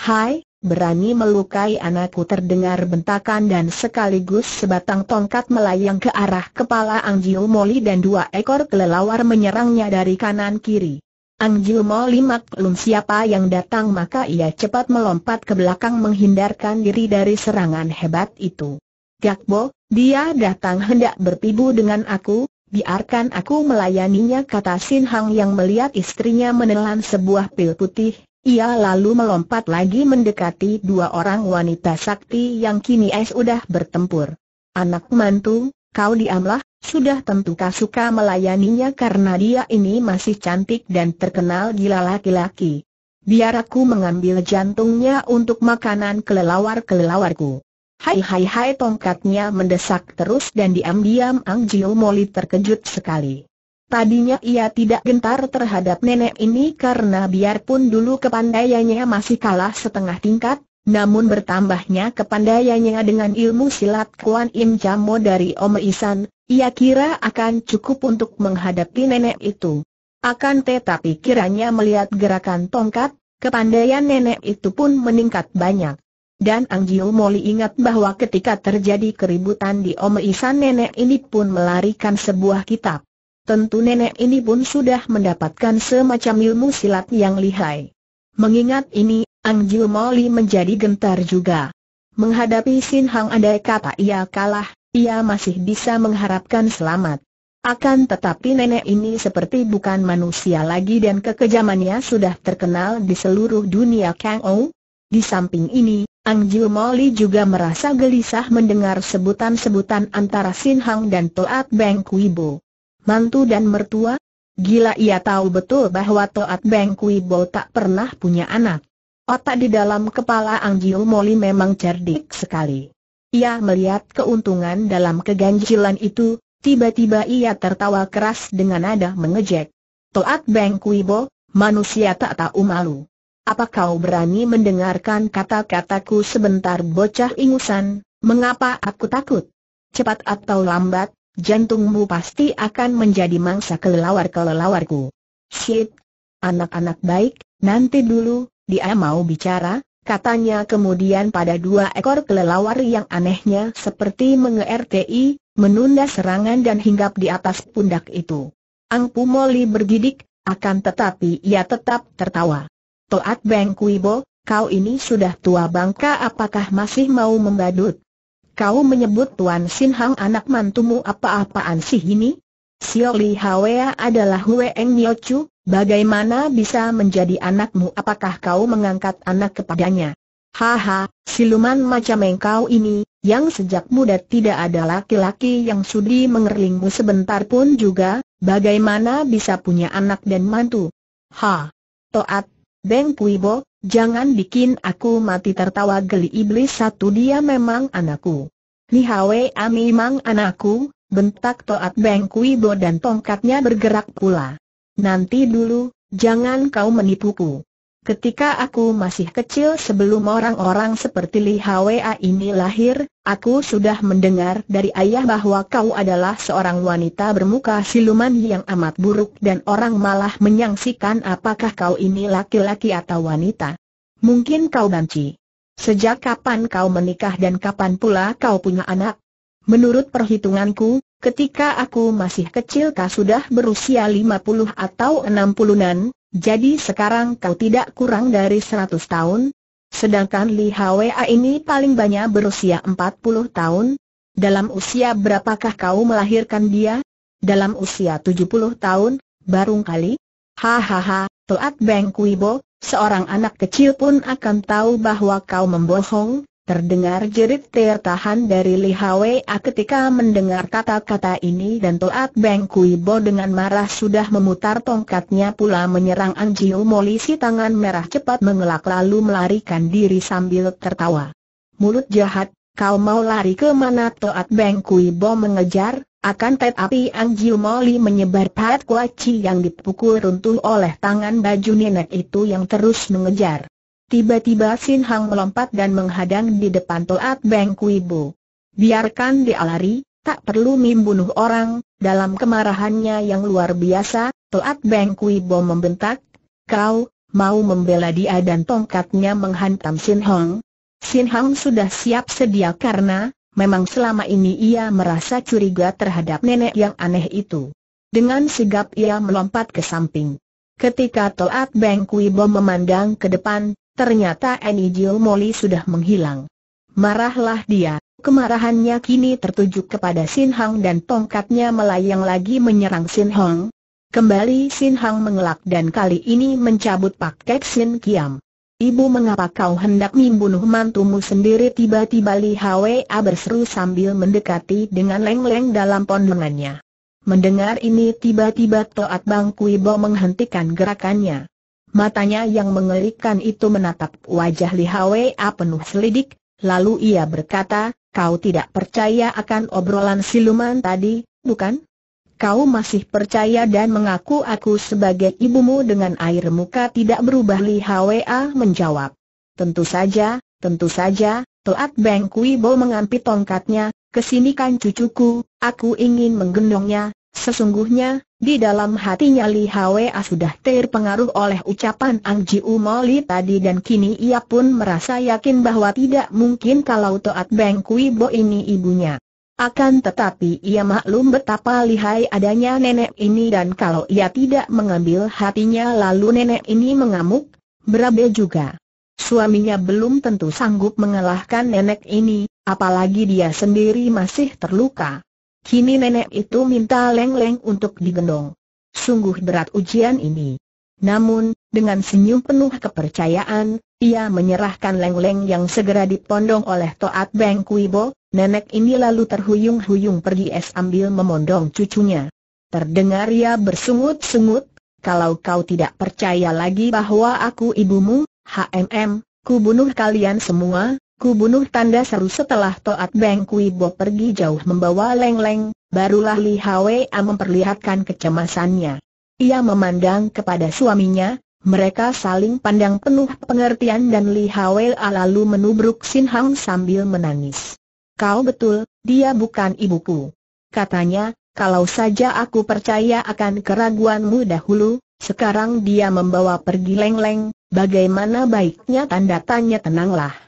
Hai, berani melukai anakku terdengar bentakan dan sekaligus sebatang tongkat melayang ke arah kepala Ang Moli dan dua ekor kelelawar menyerangnya dari kanan kiri. Ang Moli maklum siapa yang datang maka ia cepat melompat ke belakang menghindarkan diri dari serangan hebat itu. Gakbo, dia datang hendak berpibu dengan aku, biarkan aku melayaninya kata Sin Hang yang melihat istrinya menelan sebuah pil putih. Ia lalu melompat lagi mendekati dua orang wanita sakti yang kini es udah bertempur. Anak mantu, kau diamlah, sudah tentu kau suka melayaninya karena dia ini masih cantik dan terkenal gila laki-laki. Biar aku mengambil jantungnya untuk makanan kelelawar kelelawarku. Hai hai hai tongkatnya mendesak terus dan diam-diam Ang Jiu Moli terkejut sekali. Tadinya ia tidak gentar terhadap nenek ini karena biarpun dulu kepandaiannya masih kalah setengah tingkat, namun bertambahnya kepandaiannya dengan ilmu silat Kuan Im Jamo dari Om Isan, ia kira akan cukup untuk menghadapi nenek itu. Akan tetapi kiranya melihat gerakan tongkat, kepandaian nenek itu pun meningkat banyak. Dan Anggiu Moli ingat bahwa ketika terjadi keributan di Isan nenek ini pun melarikan sebuah kitab. Tentu nenek ini pun sudah mendapatkan semacam ilmu silat yang lihai. Mengingat ini, Anggiu Moli menjadi gentar juga. Menghadapi Sin Hang andai kata ia kalah, ia masih bisa mengharapkan selamat. Akan tetapi nenek ini seperti bukan manusia lagi dan kekejamannya sudah terkenal di seluruh dunia Kang Ou. Di samping ini, Jiu Moli juga merasa gelisah mendengar sebutan-sebutan antara Sin Hang dan Toat Beng Kuibo. Mantu dan mertua? Gila ia tahu betul bahwa Toat Beng Kuibo tak pernah punya anak. Otak di dalam kepala Jiu Moli memang cerdik sekali. Ia melihat keuntungan dalam keganjilan itu, tiba-tiba ia tertawa keras dengan nada mengejek. Toat Beng Kuibo, manusia tak tahu malu. Apa kau berani mendengarkan kata-kataku sebentar bocah ingusan, mengapa aku takut? Cepat atau lambat, jantungmu pasti akan menjadi mangsa kelelawar-kelelawarku. Sip! Anak-anak baik, nanti dulu, dia mau bicara, katanya kemudian pada dua ekor kelelawar yang anehnya seperti mengerti, menunda serangan dan hinggap di atas pundak itu. Ang Pumoli bergidik, akan tetapi ia tetap tertawa. Toat Beng Kuibo, kau ini sudah tua bangka apakah masih mau membadut? Kau menyebut Tuan Sin Hang anak mantumu apa-apaan sih ini? Sio Li Hwea adalah Hwe Eng Chu, bagaimana bisa menjadi anakmu apakah kau mengangkat anak kepadanya? Haha, siluman macam engkau ini, yang sejak muda tidak ada laki-laki yang sudi mengerlingmu sebentar pun juga, bagaimana bisa punya anak dan mantu? Ha! Toat Beng Bo, jangan bikin aku mati tertawa geli iblis satu dia memang anakku. Nihawe Ami memang anakku, bentak Toat Beng Bo dan tongkatnya bergerak pula. Nanti dulu, jangan kau menipuku. Ketika aku masih kecil sebelum orang-orang seperti Li Hwa ini lahir, aku sudah mendengar dari ayah bahwa kau adalah seorang wanita bermuka siluman yang amat buruk dan orang malah menyangsikan apakah kau ini laki-laki atau wanita. Mungkin kau banci. Sejak kapan kau menikah dan kapan pula kau punya anak? Menurut perhitunganku, ketika aku masih kecil kau sudah berusia 50 atau 60-an, jadi sekarang kau tidak kurang dari 100 tahun, sedangkan Li Hwa ini paling banyak berusia 40 tahun. Dalam usia berapakah kau melahirkan dia? Dalam usia 70 tahun, kali? Hahaha, Tuat Beng Kuibo, seorang anak kecil pun akan tahu bahwa kau membohong, Terdengar jerit tertahan dari Li Hwa ketika mendengar kata-kata ini dan Toat Beng Kui Bo dengan marah sudah memutar tongkatnya pula menyerang Ang Anjiu si tangan merah cepat mengelak lalu melarikan diri sambil tertawa. Mulut jahat, kau mau lari ke mana Toat Beng Kui Bo mengejar, akan tetapi Jiu Moli menyebar pat kuaci yang dipukul runtuh oleh tangan baju nenek itu yang terus mengejar. Tiba-tiba Sin Hang melompat dan menghadang di depan Toat Beng Kui Bo. Biarkan dia lari, tak perlu Mim orang, dalam kemarahannya yang luar biasa, Toat Beng Kui Bo membentak, kau, mau membela dia dan tongkatnya menghantam Sin Hang. Sin Hang sudah siap sedia karena, memang selama ini ia merasa curiga terhadap nenek yang aneh itu. Dengan sigap ia melompat ke samping. Ketika Toat Beng Kui Bo memandang ke depan, ternyata Eni Enijil Moli sudah menghilang. Marahlah dia, kemarahannya kini tertuju kepada Sin Hang dan tongkatnya melayang lagi menyerang Sin Hang. Kembali Sin Hang mengelak dan kali ini mencabut paket Sin Kiam. Ibu mengapa kau hendak membunuh mantumu sendiri tiba-tiba Li Hwa berseru sambil mendekati dengan leng-leng dalam pondongannya. Mendengar ini tiba-tiba Toat Bang Kuibo menghentikan gerakannya. Matanya yang mengerikan itu menatap wajah Li Hwa penuh selidik, lalu ia berkata, kau tidak percaya akan obrolan siluman tadi, bukan? Kau masih percaya dan mengaku aku sebagai ibumu dengan air muka tidak berubah Li Hwa menjawab. Tentu saja, tentu saja, Toat Beng Kui Bo mengampi tongkatnya, kesinikan cucuku, aku ingin menggendongnya, Sesungguhnya, di dalam hatinya Li Hwa sudah terpengaruh oleh ucapan Ang Ji Umoli tadi dan kini ia pun merasa yakin bahwa tidak mungkin kalau Toat Beng Kui Bo ini ibunya. Akan tetapi ia maklum betapa lihai adanya nenek ini dan kalau ia tidak mengambil hatinya lalu nenek ini mengamuk, berabe juga. Suaminya belum tentu sanggup mengalahkan nenek ini, apalagi dia sendiri masih terluka. Kini nenek itu minta Leng-Leng untuk digendong. Sungguh berat ujian ini. Namun, dengan senyum penuh kepercayaan, ia menyerahkan Leng-Leng yang segera dipondong oleh Toat Beng Kuibo, nenek ini lalu terhuyung-huyung pergi es ambil memondong cucunya. Terdengar ia bersungut-sungut, kalau kau tidak percaya lagi bahwa aku ibumu, HMM, ku bunuh kalian semua, Ku bunuh tanda seru setelah Toat Beng Kui Bo pergi jauh membawa Leng Leng, barulah Li A memperlihatkan kecemasannya. Ia memandang kepada suaminya, mereka saling pandang penuh pengertian dan Li A lalu menubruk Sin Hang sambil menangis. Kau betul, dia bukan ibuku. Katanya, kalau saja aku percaya akan keraguanmu dahulu, sekarang dia membawa pergi Leng Leng, bagaimana baiknya tanda tanya tenanglah.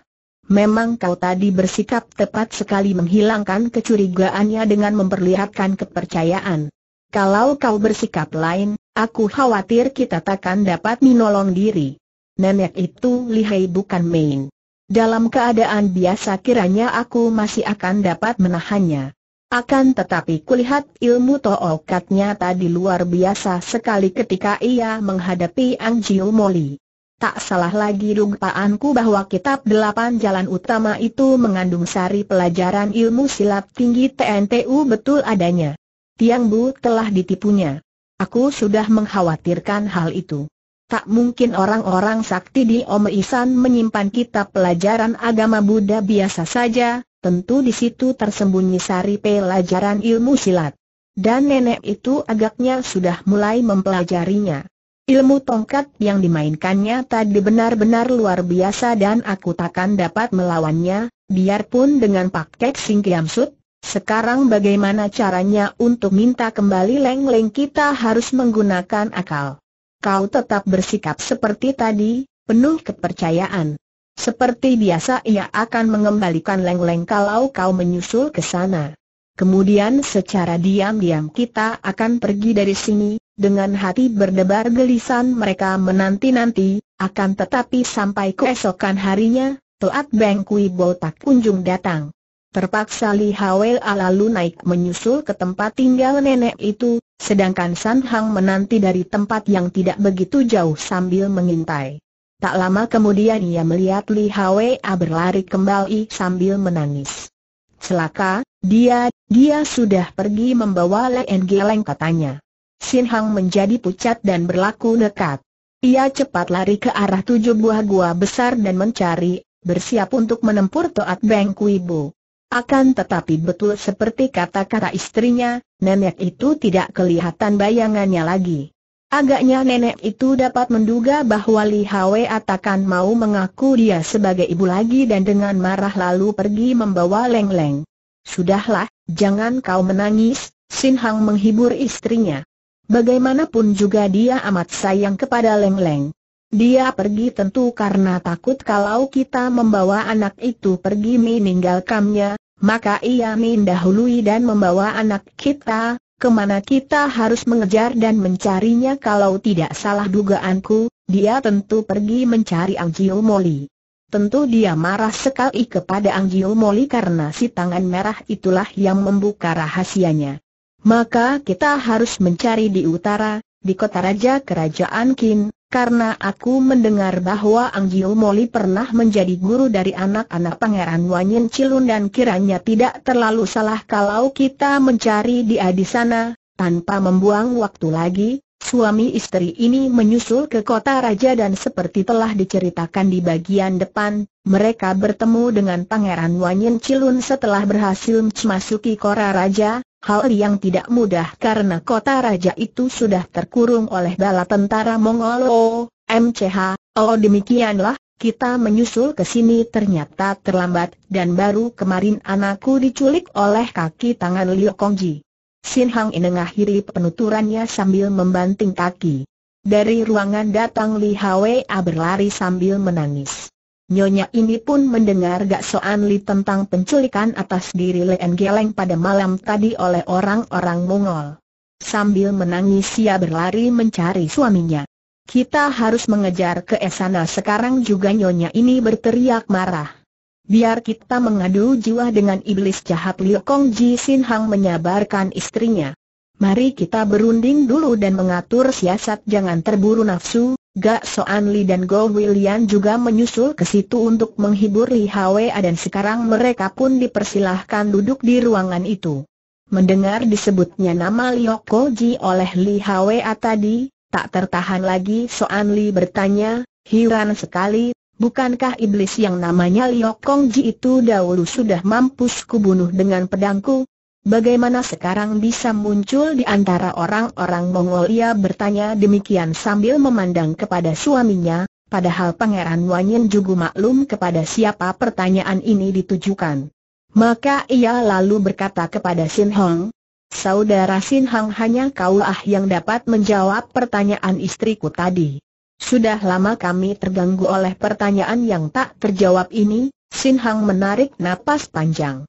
Memang kau tadi bersikap tepat sekali menghilangkan kecurigaannya dengan memperlihatkan kepercayaan. Kalau kau bersikap lain, aku khawatir kita takkan dapat menolong diri. Nenek itu lihai bukan main. Dalam keadaan biasa kiranya aku masih akan dapat menahannya. Akan tetapi kulihat ilmu tookatnya tadi luar biasa sekali ketika ia menghadapi Ang Jiu Moli. Tak salah lagi dugaanku bahwa kitab delapan jalan utama itu mengandung sari pelajaran ilmu silat tinggi TNTU betul adanya. Tiang Bu telah ditipunya. Aku sudah mengkhawatirkan hal itu. Tak mungkin orang-orang sakti di Om Isan menyimpan kitab pelajaran agama Buddha biasa saja, tentu di situ tersembunyi sari pelajaran ilmu silat. Dan nenek itu agaknya sudah mulai mempelajarinya. Ilmu tongkat yang dimainkannya tadi benar-benar luar biasa dan aku takkan dapat melawannya, biarpun dengan paket singkiam sud. Sekarang bagaimana caranya untuk minta kembali leng-leng kita harus menggunakan akal. Kau tetap bersikap seperti tadi, penuh kepercayaan. Seperti biasa ia akan mengembalikan leng-leng kalau kau menyusul ke sana. Kemudian secara diam-diam kita akan pergi dari sini, dengan hati berdebar gelisan mereka menanti-nanti, akan tetapi sampai keesokan harinya, Toat Beng Kui Bo tak kunjung datang. Terpaksa Li Hwei lalu naik menyusul ke tempat tinggal nenek itu, sedangkan San Hang menanti dari tempat yang tidak begitu jauh sambil mengintai. Tak lama kemudian ia melihat Li Hwei berlari kembali sambil menangis. Celaka, dia, dia sudah pergi membawa le Geleng katanya. Sin Hang menjadi pucat dan berlaku nekat. Ia cepat lari ke arah tujuh buah gua besar dan mencari, bersiap untuk menempur Toat Beng Kui Bu. Akan tetapi betul seperti kata-kata istrinya, nenek itu tidak kelihatan bayangannya lagi. Agaknya nenek itu dapat menduga bahwa Li Hwe Atakan mau mengaku dia sebagai ibu lagi dan dengan marah lalu pergi membawa Leng Leng. Sudahlah, jangan kau menangis, Sin Hang menghibur istrinya. Bagaimanapun juga dia amat sayang kepada Leng Leng. Dia pergi tentu karena takut kalau kita membawa anak itu pergi meninggalkannya, maka ia mendahului dan membawa anak kita, kemana kita harus mengejar dan mencarinya kalau tidak salah dugaanku, dia tentu pergi mencari Ang Moli. Tentu dia marah sekali kepada Ang Moli karena si tangan merah itulah yang membuka rahasianya. Maka kita harus mencari di utara, di kota raja kerajaan Qin, karena aku mendengar bahwa Ang Jiu Moli pernah menjadi guru dari anak-anak pangeran Wanyin Cilun dan kiranya tidak terlalu salah kalau kita mencari dia di sana, tanpa membuang waktu lagi. Suami istri ini menyusul ke kota raja dan seperti telah diceritakan di bagian depan, mereka bertemu dengan Pangeran Wanyin Cilun setelah berhasil memasuki kota raja, hal yang tidak mudah karena kota raja itu sudah terkurung oleh bala tentara Mongol O, oh, MCH, oh demikianlah, kita menyusul ke sini ternyata terlambat dan baru kemarin anakku diculik oleh kaki tangan Liu Kongji. Sin Hang mengakhiri penuturannya sambil membanting kaki. Dari ruangan datang Li Hwa berlari sambil menangis. Nyonya ini pun mendengar Gak Soan Li tentang penculikan atas diri Leen Geleng pada malam tadi oleh orang-orang Mongol. Sambil menangis ia berlari mencari suaminya. Kita harus mengejar ke Esana sekarang juga Nyonya ini berteriak marah. Biar kita mengadu jiwa dengan iblis jahat Liu Kong Ji Sin Hang menyabarkan istrinya. Mari kita berunding dulu dan mengatur siasat jangan terburu nafsu, Gak Soan Li dan Go Willian juga menyusul ke situ untuk menghibur Li Hwa dan sekarang mereka pun dipersilahkan duduk di ruangan itu. Mendengar disebutnya nama Ko Ji oleh Li Hwa tadi, tak tertahan lagi Soan Li bertanya, Hiran sekali, bukankah iblis yang namanya Liokong Ji itu dahulu sudah mampus kubunuh dengan pedangku? Bagaimana sekarang bisa muncul di antara orang-orang Mongolia bertanya demikian sambil memandang kepada suaminya, padahal Pangeran Wanyin juga maklum kepada siapa pertanyaan ini ditujukan. Maka ia lalu berkata kepada Sin Hong, Saudara Sin Hong hanya kaulah yang dapat menjawab pertanyaan istriku tadi. Sudah lama kami terganggu oleh pertanyaan yang tak terjawab ini, Sin Hong menarik napas panjang.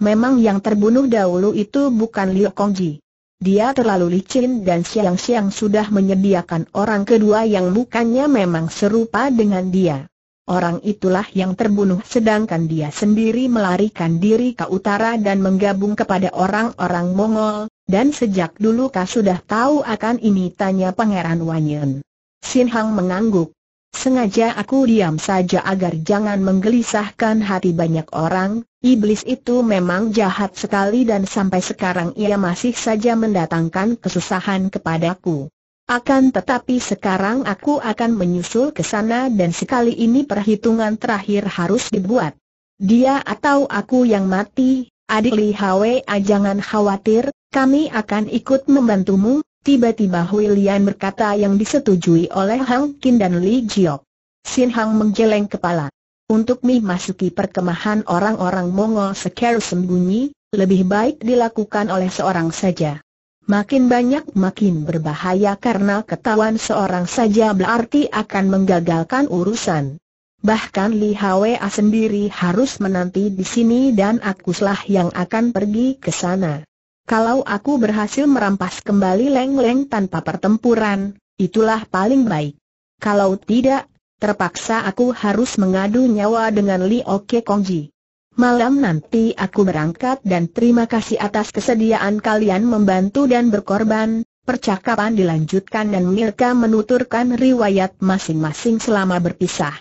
Memang yang terbunuh dahulu itu bukan Liu Kongji. Dia terlalu licin dan siang-siang sudah menyediakan orang kedua yang bukannya memang serupa dengan dia. Orang itulah yang terbunuh sedangkan dia sendiri melarikan diri ke utara dan menggabung kepada orang-orang Mongol, dan sejak dulu kau sudah tahu akan ini tanya Pangeran Wanyan. Sin Hang mengangguk. Sengaja aku diam saja agar jangan menggelisahkan hati banyak orang, Iblis itu memang jahat sekali dan sampai sekarang ia masih saja mendatangkan kesusahan kepadaku. Akan tetapi sekarang aku akan menyusul ke sana dan sekali ini perhitungan terakhir harus dibuat. Dia atau aku yang mati, adik Li Hwe, ah, jangan khawatir, kami akan ikut membantumu, tiba-tiba Hui berkata yang disetujui oleh Hang Kin dan Li Jiok. Sin Hang menggeleng kepala untuk memasuki perkemahan orang-orang Mongol secara sembunyi, lebih baik dilakukan oleh seorang saja. Makin banyak makin berbahaya karena ketahuan seorang saja berarti akan menggagalkan urusan. Bahkan Li Hwa sendiri harus menanti di sini dan aku akulah yang akan pergi ke sana. Kalau aku berhasil merampas kembali Leng Leng tanpa pertempuran, itulah paling baik. Kalau tidak, Terpaksa aku harus mengadu nyawa dengan Li Oke Kongji. Malam nanti aku berangkat dan terima kasih atas kesediaan kalian membantu dan berkorban. Percakapan dilanjutkan dan Milka menuturkan riwayat masing-masing selama berpisah.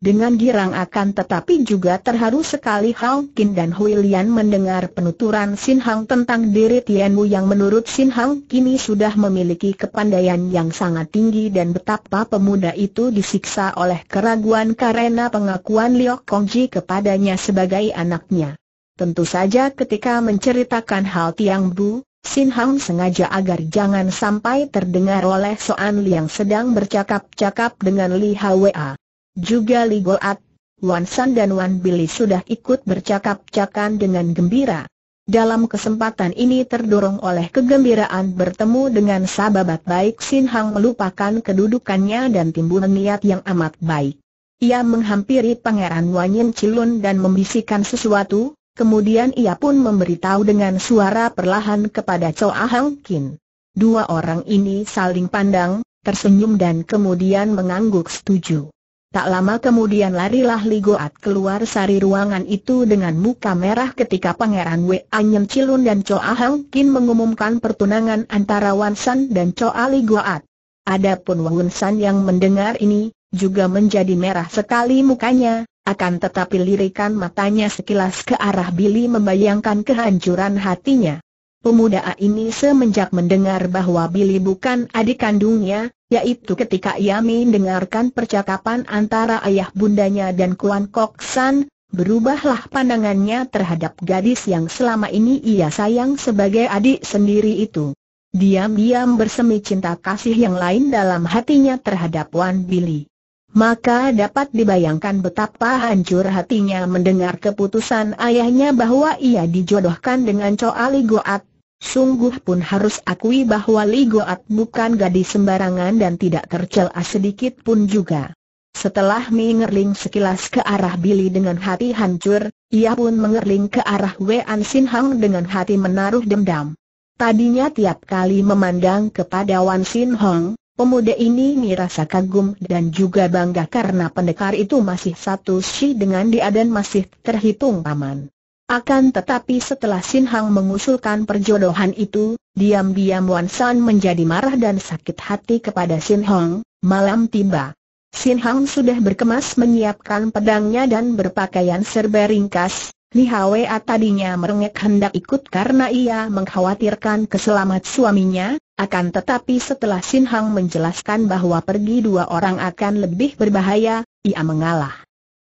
Dengan girang akan tetapi juga terharu sekali Hao Qin dan Hui Lian mendengar penuturan Xin Hang tentang diri Tian Wu yang menurut Xin Hang kini sudah memiliki kepandaian yang sangat tinggi dan betapa pemuda itu disiksa oleh keraguan karena pengakuan Kong Kongji kepadanya sebagai anaknya. Tentu saja ketika menceritakan hal Tian Bu, Xin Hang sengaja agar jangan sampai terdengar oleh Soan Liang sedang bercakap-cakap dengan Li Hwa. Juga Li Goat, Wan San dan Wan Billy sudah ikut bercakap cakap dengan gembira. Dalam kesempatan ini terdorong oleh kegembiraan bertemu dengan sahabat baik Sin Hang melupakan kedudukannya dan timbul niat yang amat baik. Ia menghampiri Pangeran Wan Wanyin Cilun dan membisikkan sesuatu, kemudian ia pun memberitahu dengan suara perlahan kepada Choa Hang Kin. Dua orang ini saling pandang, tersenyum dan kemudian mengangguk setuju. Tak lama kemudian larilah Li Goat keluar sari ruangan itu dengan muka merah ketika Pangeran Wei Anyem Cilun dan Choa Hang Kin mengumumkan pertunangan antara Wan San dan Choa Li Goat. Adapun Wan San yang mendengar ini, juga menjadi merah sekali mukanya, akan tetapi lirikan matanya sekilas ke arah Billy membayangkan kehancuran hatinya. Pemuda ini semenjak mendengar bahwa Billy bukan adik kandungnya, yaitu ketika ia mendengarkan percakapan antara ayah bundanya dan Kuan Kok San, berubahlah pandangannya terhadap gadis yang selama ini ia sayang sebagai adik sendiri itu. Diam-diam bersemi cinta kasih yang lain dalam hatinya terhadap Wan Billy. Maka dapat dibayangkan betapa hancur hatinya mendengar keputusan ayahnya bahwa ia dijodohkan dengan Ali Goat. Sungguh pun harus akui bahwa Li Goat bukan gadis sembarangan dan tidak tercela sedikit pun juga. Setelah mengerling sekilas ke arah Billy dengan hati hancur, ia pun mengerling ke arah Wean Sin Hang dengan hati menaruh dendam. Tadinya tiap kali memandang kepada Wan Sin Hong, pemuda ini merasa kagum dan juga bangga karena pendekar itu masih satu si dengan dia dan masih terhitung aman. Akan tetapi setelah Sin Hang mengusulkan perjodohan itu, diam-diam Wan San menjadi marah dan sakit hati kepada Sin Hang, malam tiba. Sin Hang sudah berkemas menyiapkan pedangnya dan berpakaian serba ringkas, Li Hwa tadinya merengek hendak ikut karena ia mengkhawatirkan keselamat suaminya, akan tetapi setelah Sin Hang menjelaskan bahwa pergi dua orang akan lebih berbahaya, ia mengalah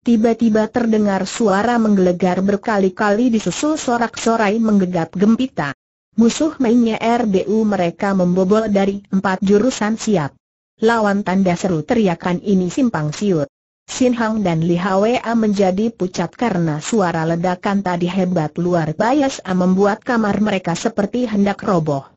tiba-tiba terdengar suara menggelegar berkali-kali disusul sorak-sorai menggegap gempita. Musuh mainnya RBU mereka membobol dari empat jurusan siap. Lawan tanda seru teriakan ini simpang siur. Sin Hang dan Li Hwa menjadi pucat karena suara ledakan tadi hebat luar biasa membuat kamar mereka seperti hendak roboh.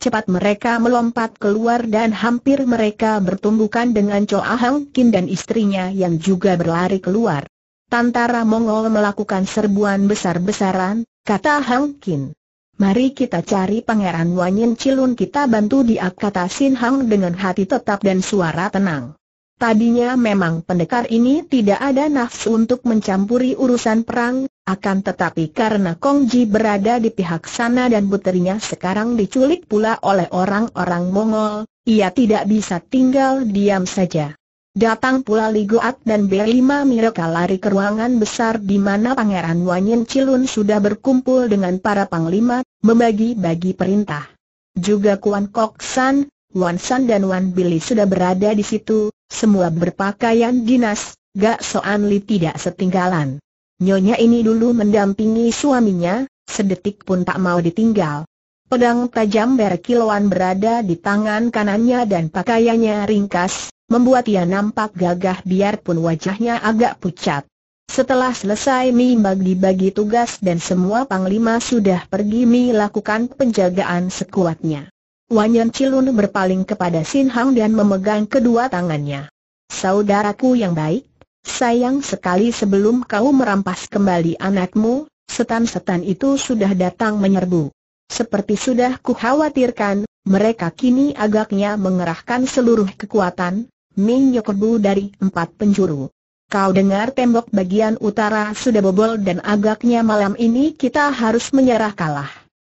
Cepat mereka melompat keluar dan hampir mereka bertumbukan dengan Choa Hang Kin dan istrinya yang juga berlari keluar. Tantara Mongol melakukan serbuan besar-besaran, kata Hang Kin. Mari kita cari Pangeran Wanyin Cilun kita bantu dia kata Sin Hang dengan hati tetap dan suara tenang. Tadinya memang pendekar ini tidak ada nafsu untuk mencampuri urusan perang, akan tetapi karena Kong Ji berada di pihak sana dan puterinya sekarang diculik pula oleh orang-orang Mongol, ia tidak bisa tinggal diam saja. Datang pula Li Goat dan B5 mereka lari ke ruangan besar di mana Pangeran Wanyin Cilun sudah berkumpul dengan para panglima, membagi-bagi perintah. Juga Kuan Kok San, Wan San dan Wan Billy sudah berada di situ, semua berpakaian dinas, Gak Soan Li tidak setinggalan. Nyonya ini dulu mendampingi suaminya, sedetik pun tak mau ditinggal. Pedang tajam berkilauan berada di tangan kanannya dan pakaiannya ringkas, membuat ia nampak gagah biarpun wajahnya agak pucat. Setelah selesai Mi bagi-bagi tugas dan semua panglima sudah pergi Mi lakukan penjagaan sekuatnya. Wanyan Cilun berpaling kepada Sin Hang dan memegang kedua tangannya. Saudaraku yang baik, Sayang sekali sebelum kau merampas kembali anakmu, setan-setan itu sudah datang menyerbu. Seperti sudah kukhawatirkan, mereka kini agaknya mengerahkan seluruh kekuatan, menyerbu dari empat penjuru. Kau dengar tembok bagian utara sudah bobol dan agaknya malam ini kita harus menyerah kalah.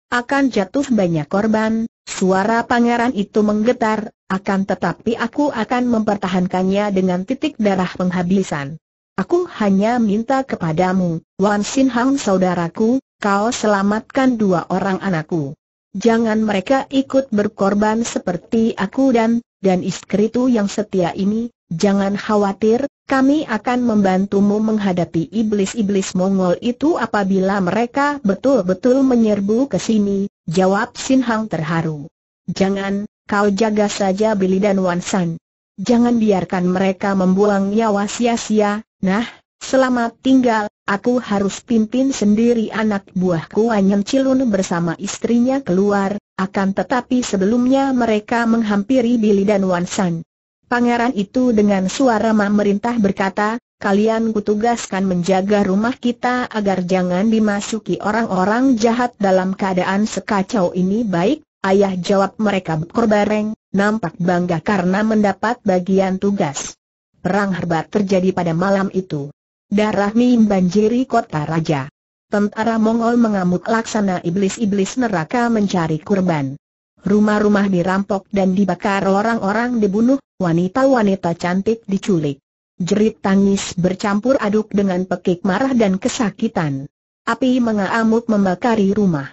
Akan jatuh banyak korban, suara pangeran itu menggetar, akan tetapi aku akan mempertahankannya dengan titik darah penghabisan. Aku hanya minta kepadamu, Wan Sin Hang saudaraku, kau selamatkan dua orang anakku. Jangan mereka ikut berkorban seperti aku dan, dan istriku yang setia ini, jangan khawatir, kami akan membantumu menghadapi iblis-iblis Mongol itu apabila mereka betul-betul menyerbu ke sini, jawab Sin Hang terharu. Jangan, kau jaga saja Billy dan Wansan. Jangan biarkan mereka membuang nyawa sia-sia, nah, selamat tinggal, aku harus pimpin sendiri anak buahku Anyam Cilun bersama istrinya keluar, akan tetapi sebelumnya mereka menghampiri Billy dan Wansan. Pangeran itu dengan suara memerintah berkata, kalian kutugaskan menjaga rumah kita agar jangan dimasuki orang-orang jahat dalam keadaan sekacau ini baik, Ayah jawab mereka berkorbareng, nampak bangga karena mendapat bagian tugas. Perang herbat terjadi pada malam itu. Darah banjiri kota raja. Tentara Mongol mengamuk laksana iblis-iblis neraka mencari kurban. Rumah-rumah dirampok dan dibakar orang-orang dibunuh, wanita-wanita cantik diculik. Jerit tangis bercampur aduk dengan pekik marah dan kesakitan. Api mengamuk membakari rumah.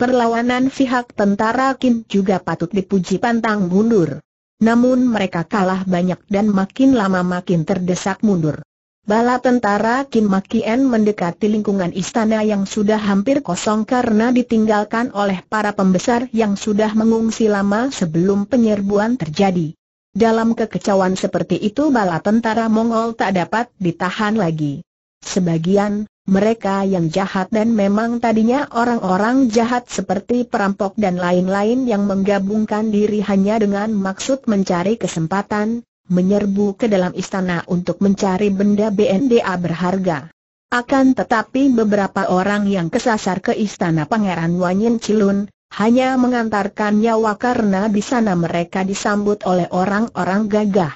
Perlawanan pihak tentara Kim juga patut dipuji pantang mundur. Namun mereka kalah banyak dan makin lama makin terdesak mundur. Bala tentara Kim Makien mendekati lingkungan istana yang sudah hampir kosong karena ditinggalkan oleh para pembesar yang sudah mengungsi lama sebelum penyerbuan terjadi. Dalam kekecauan seperti itu bala tentara Mongol tak dapat ditahan lagi. Sebagian, mereka yang jahat dan memang tadinya orang-orang jahat seperti perampok dan lain-lain yang menggabungkan diri hanya dengan maksud mencari kesempatan, menyerbu ke dalam istana untuk mencari benda BNDA berharga. Akan tetapi beberapa orang yang kesasar ke istana Pangeran Wanyin Cilun, hanya mengantarkan nyawa karena di sana mereka disambut oleh orang-orang gagah.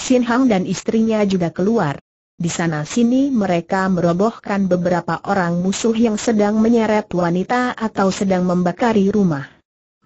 Sin Hang dan istrinya juga keluar. Di sana-sini mereka merobohkan beberapa orang musuh yang sedang menyeret wanita atau sedang membakari rumah.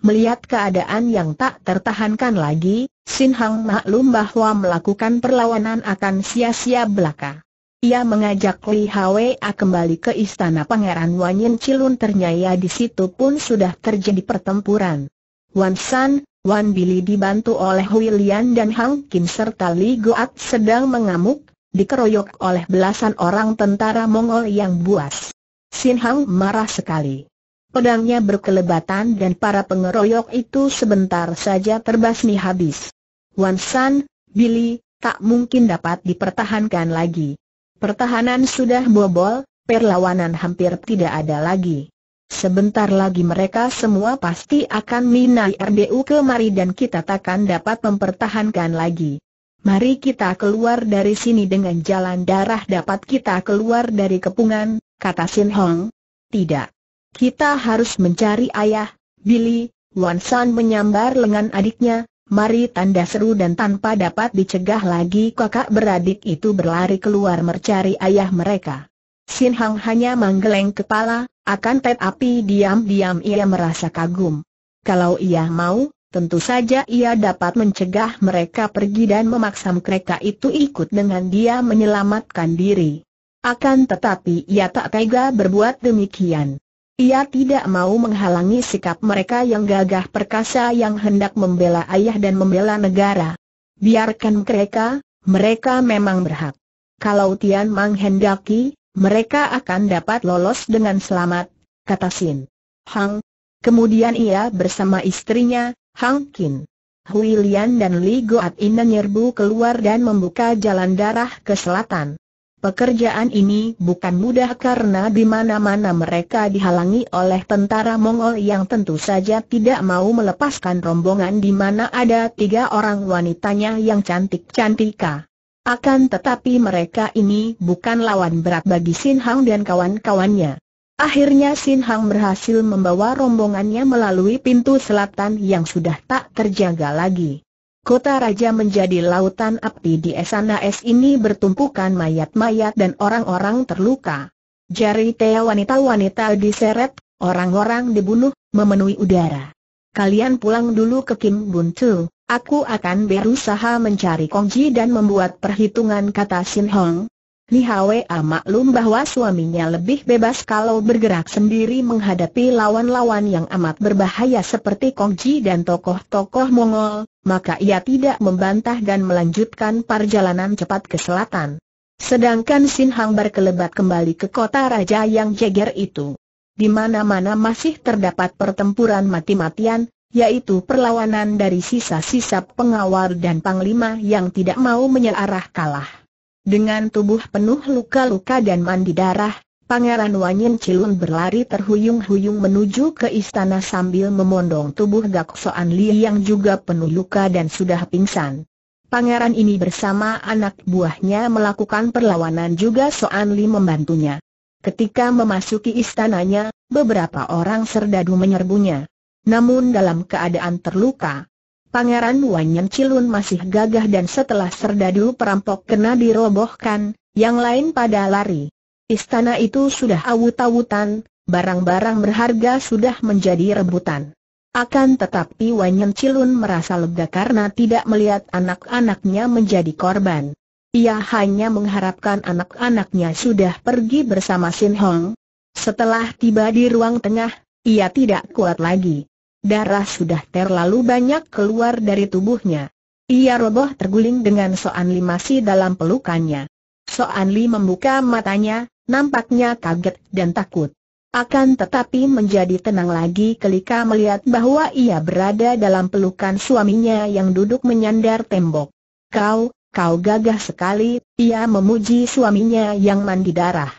Melihat keadaan yang tak tertahankan lagi, Sin Hang maklum bahwa melakukan perlawanan akan sia-sia belaka. Ia mengajak Li Hwa kembali ke istana Pangeran Wanyin Cilun ternyata di situ pun sudah terjadi pertempuran. Wan San, Wan Billy dibantu oleh Hui dan Hang Kim serta Li Goat sedang mengamuk, dikeroyok oleh belasan orang tentara Mongol yang buas. Sin Hang marah sekali. Pedangnya berkelebatan dan para pengeroyok itu sebentar saja terbasmi habis. Wan San, Billy, tak mungkin dapat dipertahankan lagi. Pertahanan sudah bobol, perlawanan hampir tidak ada lagi. Sebentar lagi mereka semua pasti akan minai RBU kemari dan kita takkan dapat mempertahankan lagi. Mari kita keluar dari sini dengan jalan darah dapat kita keluar dari kepungan, kata Sin Hong. Tidak. Kita harus mencari ayah, Billy, Wan San menyambar lengan adiknya, mari tanda seru dan tanpa dapat dicegah lagi kakak beradik itu berlari keluar mencari ayah mereka. Sin Hong hanya menggeleng kepala, akan tetapi diam-diam ia merasa kagum. Kalau ia mau, Tentu saja ia dapat mencegah mereka pergi dan memaksa mereka itu ikut dengan dia menyelamatkan diri. Akan tetapi ia tak tega berbuat demikian. Ia tidak mau menghalangi sikap mereka yang gagah perkasa yang hendak membela ayah dan membela negara. Biarkan mereka, mereka memang berhak. Kalau Tian menghendaki, mereka akan dapat lolos dengan selamat, kata Sin Hang. Kemudian ia bersama istrinya, Hang Kin. Hui Lian dan Li Goat In menyerbu keluar dan membuka jalan darah ke selatan. Pekerjaan ini bukan mudah karena di mana-mana mereka dihalangi oleh tentara Mongol yang tentu saja tidak mau melepaskan rombongan di mana ada tiga orang wanitanya yang cantik-cantika. Akan tetapi mereka ini bukan lawan berat bagi Sin Hang dan kawan-kawannya. Akhirnya Sin Hang berhasil membawa rombongannya melalui pintu selatan yang sudah tak terjaga lagi. Kota Raja menjadi lautan api di es ini bertumpukan mayat-mayat dan orang-orang terluka. Jari tea wanita-wanita diseret, orang-orang dibunuh, memenuhi udara. Kalian pulang dulu ke Kim Bun Tu, aku akan berusaha mencari Kongji dan membuat perhitungan kata Sin Hong, Li amat maklum bahwa suaminya lebih bebas kalau bergerak sendiri menghadapi lawan-lawan yang amat berbahaya seperti Kongji dan tokoh-tokoh Mongol, maka ia tidak membantah dan melanjutkan perjalanan cepat ke selatan. Sedangkan Sin Hang berkelebat kembali ke kota raja yang jeger itu. Di mana-mana masih terdapat pertempuran mati-matian, yaitu perlawanan dari sisa-sisa pengawal dan panglima yang tidak mau menyerah kalah. Dengan tubuh penuh luka-luka dan mandi darah, Pangeran Wanyin Cilun berlari terhuyung-huyung menuju ke istana sambil memondong tubuh Gaksoan Li yang juga penuh luka dan sudah pingsan. Pangeran ini bersama anak buahnya melakukan perlawanan juga Soan Li membantunya. Ketika memasuki istananya, beberapa orang serdadu menyerbunya. Namun dalam keadaan terluka, Pangeran Wanyan Cilun masih gagah dan setelah serdadu perampok kena dirobohkan, yang lain pada lari. Istana itu sudah awut-awutan, barang-barang berharga sudah menjadi rebutan. Akan tetapi Wanyan Cilun merasa lega karena tidak melihat anak-anaknya menjadi korban. Ia hanya mengharapkan anak-anaknya sudah pergi bersama Sin Hong. Setelah tiba di ruang tengah, ia tidak kuat lagi. Darah sudah terlalu banyak keluar dari tubuhnya. Ia roboh terguling dengan Soan Li masih dalam pelukannya. Soan Li membuka matanya, nampaknya kaget dan takut. Akan tetapi menjadi tenang lagi kelika melihat bahwa ia berada dalam pelukan suaminya yang duduk menyandar tembok. Kau, kau gagah sekali, ia memuji suaminya yang mandi darah.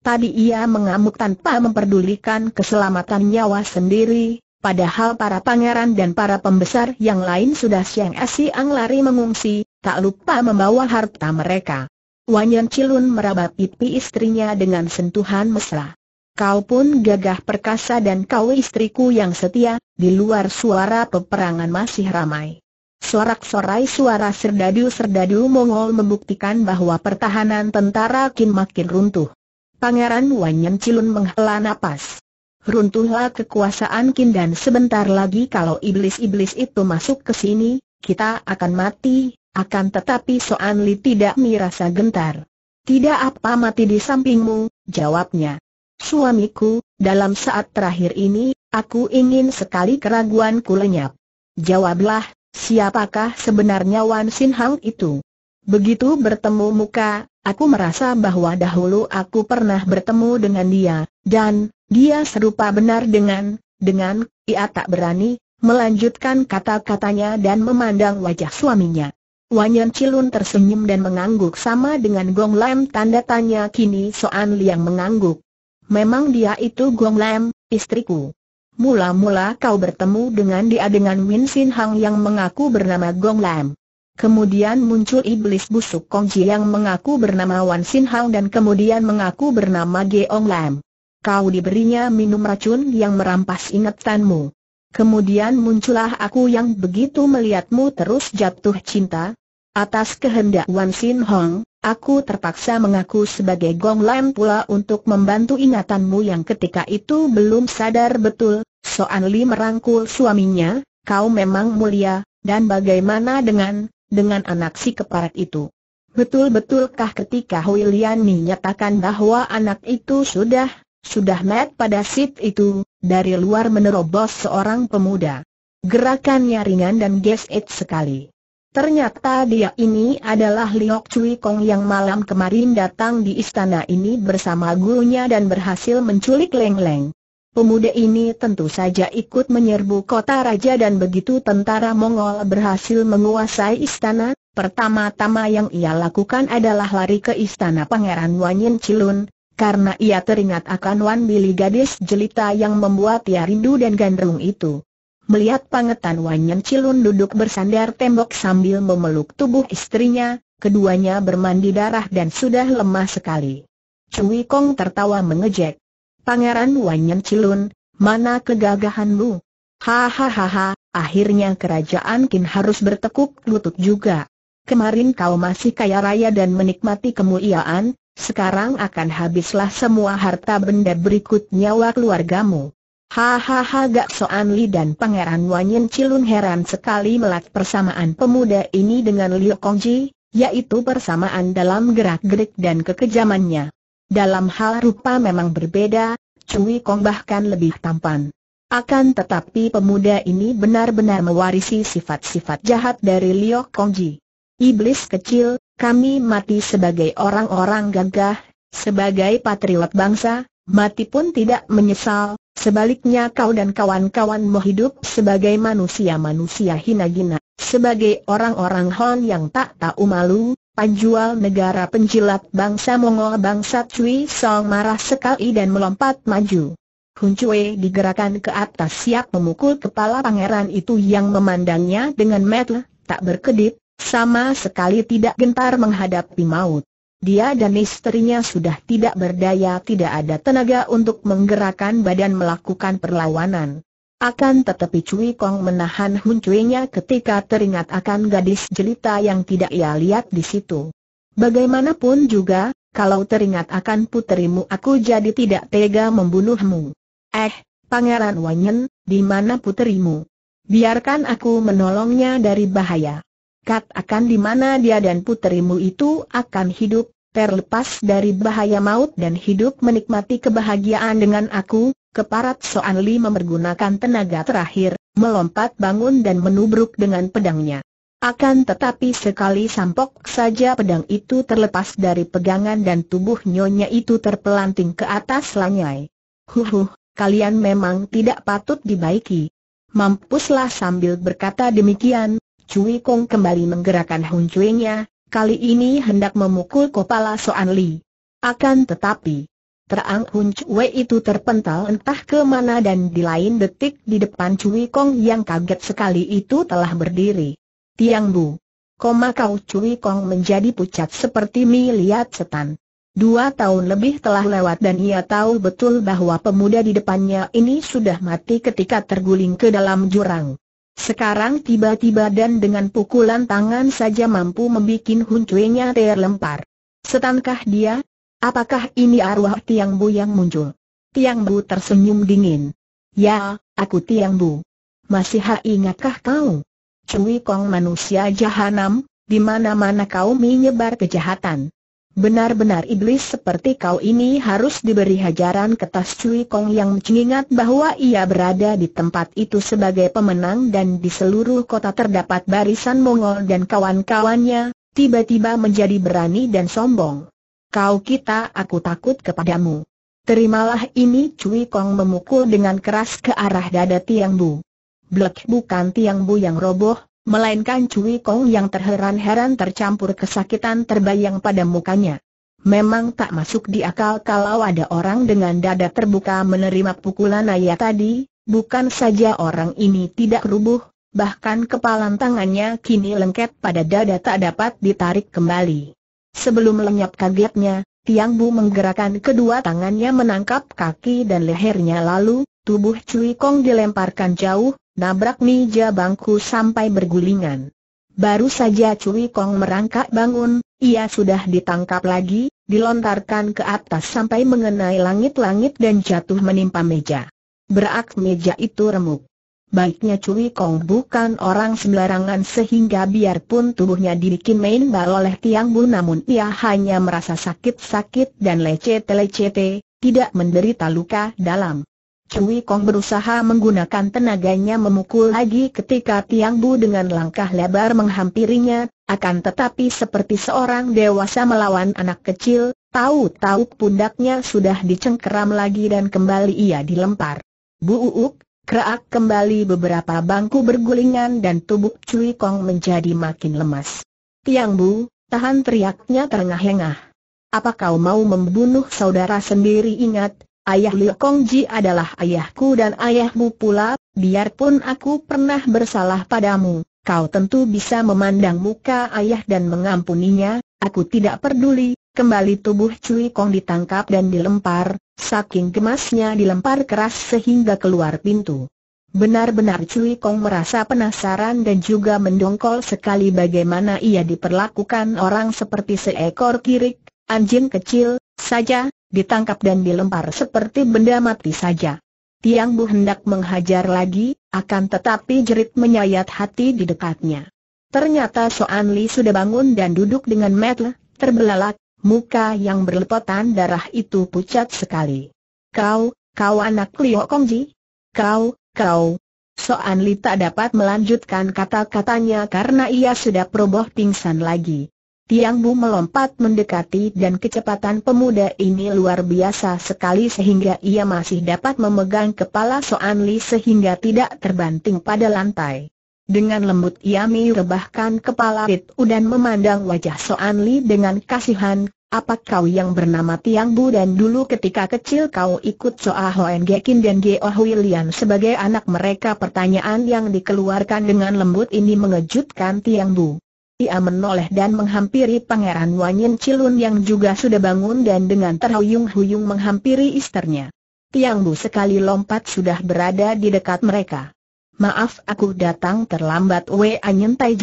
Tadi ia mengamuk tanpa memperdulikan keselamatan nyawa sendiri, Padahal para pangeran dan para pembesar yang lain sudah Siang ang lari mengungsi, tak lupa membawa harta mereka. Wanyan Cilun meraba pipi istrinya dengan sentuhan mesra. Kau pun gagah perkasa dan kau istriku yang setia, di luar suara peperangan masih ramai. Sorak-sorai suara serdadu-serdadu Mongol membuktikan bahwa pertahanan tentara kin makin runtuh. Pangeran Wanyan Cilun menghela napas runtuhlah kekuasaan Kin dan sebentar lagi kalau iblis-iblis itu masuk ke sini, kita akan mati, akan tetapi Soan Li tidak merasa gentar. Tidak apa mati di sampingmu, jawabnya. Suamiku, dalam saat terakhir ini, aku ingin sekali keraguanku lenyap. Jawablah, siapakah sebenarnya Wan Sin Hang itu? Begitu bertemu muka, aku merasa bahwa dahulu aku pernah bertemu dengan dia, dan, dia serupa benar dengan, dengan, ia tak berani, melanjutkan kata-katanya dan memandang wajah suaminya. Wanyan Cilun tersenyum dan mengangguk sama dengan Gong Lam tanda tanya kini Soan Liang mengangguk. Memang dia itu Gong Lam, istriku. Mula-mula kau bertemu dengan dia dengan Win Sin Hang yang mengaku bernama Gong Lam. Kemudian muncul iblis busuk Kong Ji yang mengaku bernama Wan Sin Hang dan kemudian mengaku bernama Geong Lam kau diberinya minum racun yang merampas ingatanmu. Kemudian muncullah aku yang begitu melihatmu terus jatuh cinta. Atas kehendak Wan Sin Hong, aku terpaksa mengaku sebagai Gong Lam pula untuk membantu ingatanmu yang ketika itu belum sadar betul. Soan Li merangkul suaminya, kau memang mulia, dan bagaimana dengan, dengan anak si keparat itu? Betul-betulkah ketika Hui Lian menyatakan bahwa anak itu sudah sudah met pada sit itu, dari luar menerobos seorang pemuda. Gerakannya ringan dan gesit sekali. Ternyata dia ini adalah Liok Cui Kong yang malam kemarin datang di istana ini bersama gurunya dan berhasil menculik Leng Leng. Pemuda ini tentu saja ikut menyerbu kota raja dan begitu tentara Mongol berhasil menguasai istana, pertama-tama yang ia lakukan adalah lari ke istana Pangeran Wanyin Cilun, karena ia teringat akan Wan Billy gadis jelita yang membuat ia rindu dan gandrung itu. Melihat pangetan Wan Yen Cilun duduk bersandar tembok sambil memeluk tubuh istrinya, keduanya bermandi darah dan sudah lemah sekali. Cui Kong tertawa mengejek. Pangeran Wan Yen Cilun, mana kegagahanmu? Hahaha, akhirnya kerajaan Kin harus bertekuk lutut juga. Kemarin kau masih kaya raya dan menikmati kemuliaan, sekarang akan habislah semua harta benda berikut nyawa keluargamu. Hahaha Gak Soan Li dan Pangeran Wanyin Cilun heran sekali melihat persamaan pemuda ini dengan Liu Kongji, yaitu persamaan dalam gerak-gerik dan kekejamannya. Dalam hal rupa memang berbeda, Cui Kong bahkan lebih tampan. Akan tetapi pemuda ini benar-benar mewarisi sifat-sifat jahat dari Liu Kongji. Iblis kecil, kami mati sebagai orang-orang gagah, sebagai patriot bangsa, mati pun tidak menyesal, sebaliknya kau dan kawan-kawanmu hidup sebagai manusia-manusia hina gina, sebagai orang-orang Hon yang tak tahu malu, panjual negara penjilat bangsa Mongol bangsa Cui Song marah sekali dan melompat maju. Hun Cui digerakkan ke atas siap memukul kepala pangeran itu yang memandangnya dengan metel, tak berkedip, sama sekali tidak gentar menghadapi maut. Dia dan istrinya sudah tidak berdaya tidak ada tenaga untuk menggerakkan badan melakukan perlawanan. Akan tetapi Cui Kong menahan huncuinya ketika teringat akan gadis jelita yang tidak ia lihat di situ. Bagaimanapun juga, kalau teringat akan puterimu aku jadi tidak tega membunuhmu. Eh, Pangeran Wanyen, di mana puterimu? Biarkan aku menolongnya dari bahaya. Kat akan di mana dia dan puterimu itu akan hidup, terlepas dari bahaya maut dan hidup menikmati kebahagiaan dengan aku, keparat Soan Li mempergunakan tenaga terakhir, melompat bangun dan menubruk dengan pedangnya. Akan tetapi sekali sampok saja pedang itu terlepas dari pegangan dan tubuh nyonya itu terpelanting ke atas lanyai. Huhuh, kalian memang tidak patut dibaiki. Mampuslah sambil berkata demikian, Cui Kong kembali menggerakkan nya, kali ini hendak memukul kepala Soan Li. Akan tetapi, terang Hun Cui itu terpental entah ke mana dan di lain detik di depan Cui Kong yang kaget sekali itu telah berdiri. Tiang Bu. Koma kau Cui Kong menjadi pucat seperti mi liat setan. Dua tahun lebih telah lewat dan ia tahu betul bahwa pemuda di depannya ini sudah mati ketika terguling ke dalam jurang. Sekarang tiba-tiba dan dengan pukulan tangan saja mampu membuat huncuenya terlempar. Setankah dia? Apakah ini arwah Tiang Bu yang muncul? Tiang Bu tersenyum dingin. Ya, aku Tiang Bu. Masih ingatkah kau? Cui Kong manusia jahanam, di mana-mana kau menyebar kejahatan. Benar-benar iblis seperti kau ini harus diberi hajaran ke Tas Cui Kong yang mengingat bahwa ia berada di tempat itu sebagai pemenang dan di seluruh kota terdapat barisan Mongol dan kawan-kawannya, tiba-tiba menjadi berani dan sombong. Kau kita aku takut kepadamu. Terimalah ini Cui Kong memukul dengan keras ke arah dada Tiang Bu. Blek bukan Tiang Bu yang roboh, Melainkan Cui Kong yang terheran-heran tercampur kesakitan terbayang pada mukanya. Memang tak masuk di akal kalau ada orang dengan dada terbuka menerima pukulan ayah tadi, bukan saja orang ini tidak rubuh, bahkan kepalan tangannya kini lengket pada dada tak dapat ditarik kembali. Sebelum lenyap kagetnya, Tiang Bu menggerakkan kedua tangannya menangkap kaki dan lehernya lalu, tubuh Cui Kong dilemparkan jauh, nabrak meja bangku sampai bergulingan. Baru saja Cui Kong merangkak bangun, ia sudah ditangkap lagi, dilontarkan ke atas sampai mengenai langit-langit dan jatuh menimpa meja. Berak meja itu remuk. Baiknya Cui Kong bukan orang sembarangan sehingga biarpun tubuhnya dibikin main bal oleh Tiang Bu namun ia hanya merasa sakit-sakit dan lecet-lecete, tidak menderita luka dalam. Cui Kong berusaha menggunakan tenaganya memukul lagi ketika Tiang Bu dengan langkah lebar menghampirinya, akan tetapi seperti seorang dewasa melawan anak kecil, tahu-tahu pundaknya sudah dicengkeram lagi dan kembali ia dilempar. Bu Uuk, kerak kembali beberapa bangku bergulingan dan tubuh Cui Kong menjadi makin lemas. Tiang Bu, tahan teriaknya terengah-engah. Apa kau mau membunuh saudara sendiri ingat, Ayah Liu Kongji adalah ayahku dan ayahmu pula, biarpun aku pernah bersalah padamu, kau tentu bisa memandang muka ayah dan mengampuninya, aku tidak peduli. Kembali tubuh Cui Kong ditangkap dan dilempar, saking gemasnya dilempar keras sehingga keluar pintu. Benar-benar Cui Kong merasa penasaran dan juga mendongkol sekali bagaimana ia diperlakukan orang seperti seekor kirik, anjing kecil, saja, ditangkap dan dilempar seperti benda mati saja. Tiang Bu hendak menghajar lagi, akan tetapi jerit menyayat hati di dekatnya. Ternyata Soan Li sudah bangun dan duduk dengan metel, terbelalak, muka yang berlepotan darah itu pucat sekali. Kau, kau anak Liu Kongji? Kau, kau. Soan Li tak dapat melanjutkan kata-katanya karena ia sudah proboh pingsan lagi. Tiang Bu melompat mendekati dan kecepatan pemuda ini luar biasa sekali sehingga ia masih dapat memegang kepala Soan Li sehingga tidak terbanting pada lantai. Dengan lembut ia merebahkan kepala Rit U dan memandang wajah Soan Li dengan kasihan, apa kau yang bernama Tiang Bu dan dulu ketika kecil kau ikut Soa Hoen Gekin dan Geo Huilian sebagai anak mereka pertanyaan yang dikeluarkan dengan lembut ini mengejutkan Tiang Bu ia menoleh dan menghampiri Pangeran Wanyin Cilun yang juga sudah bangun dan dengan terhuyung-huyung menghampiri istrinya. Tiang Bu sekali lompat sudah berada di dekat mereka. Maaf aku datang terlambat Wei Anyen Tai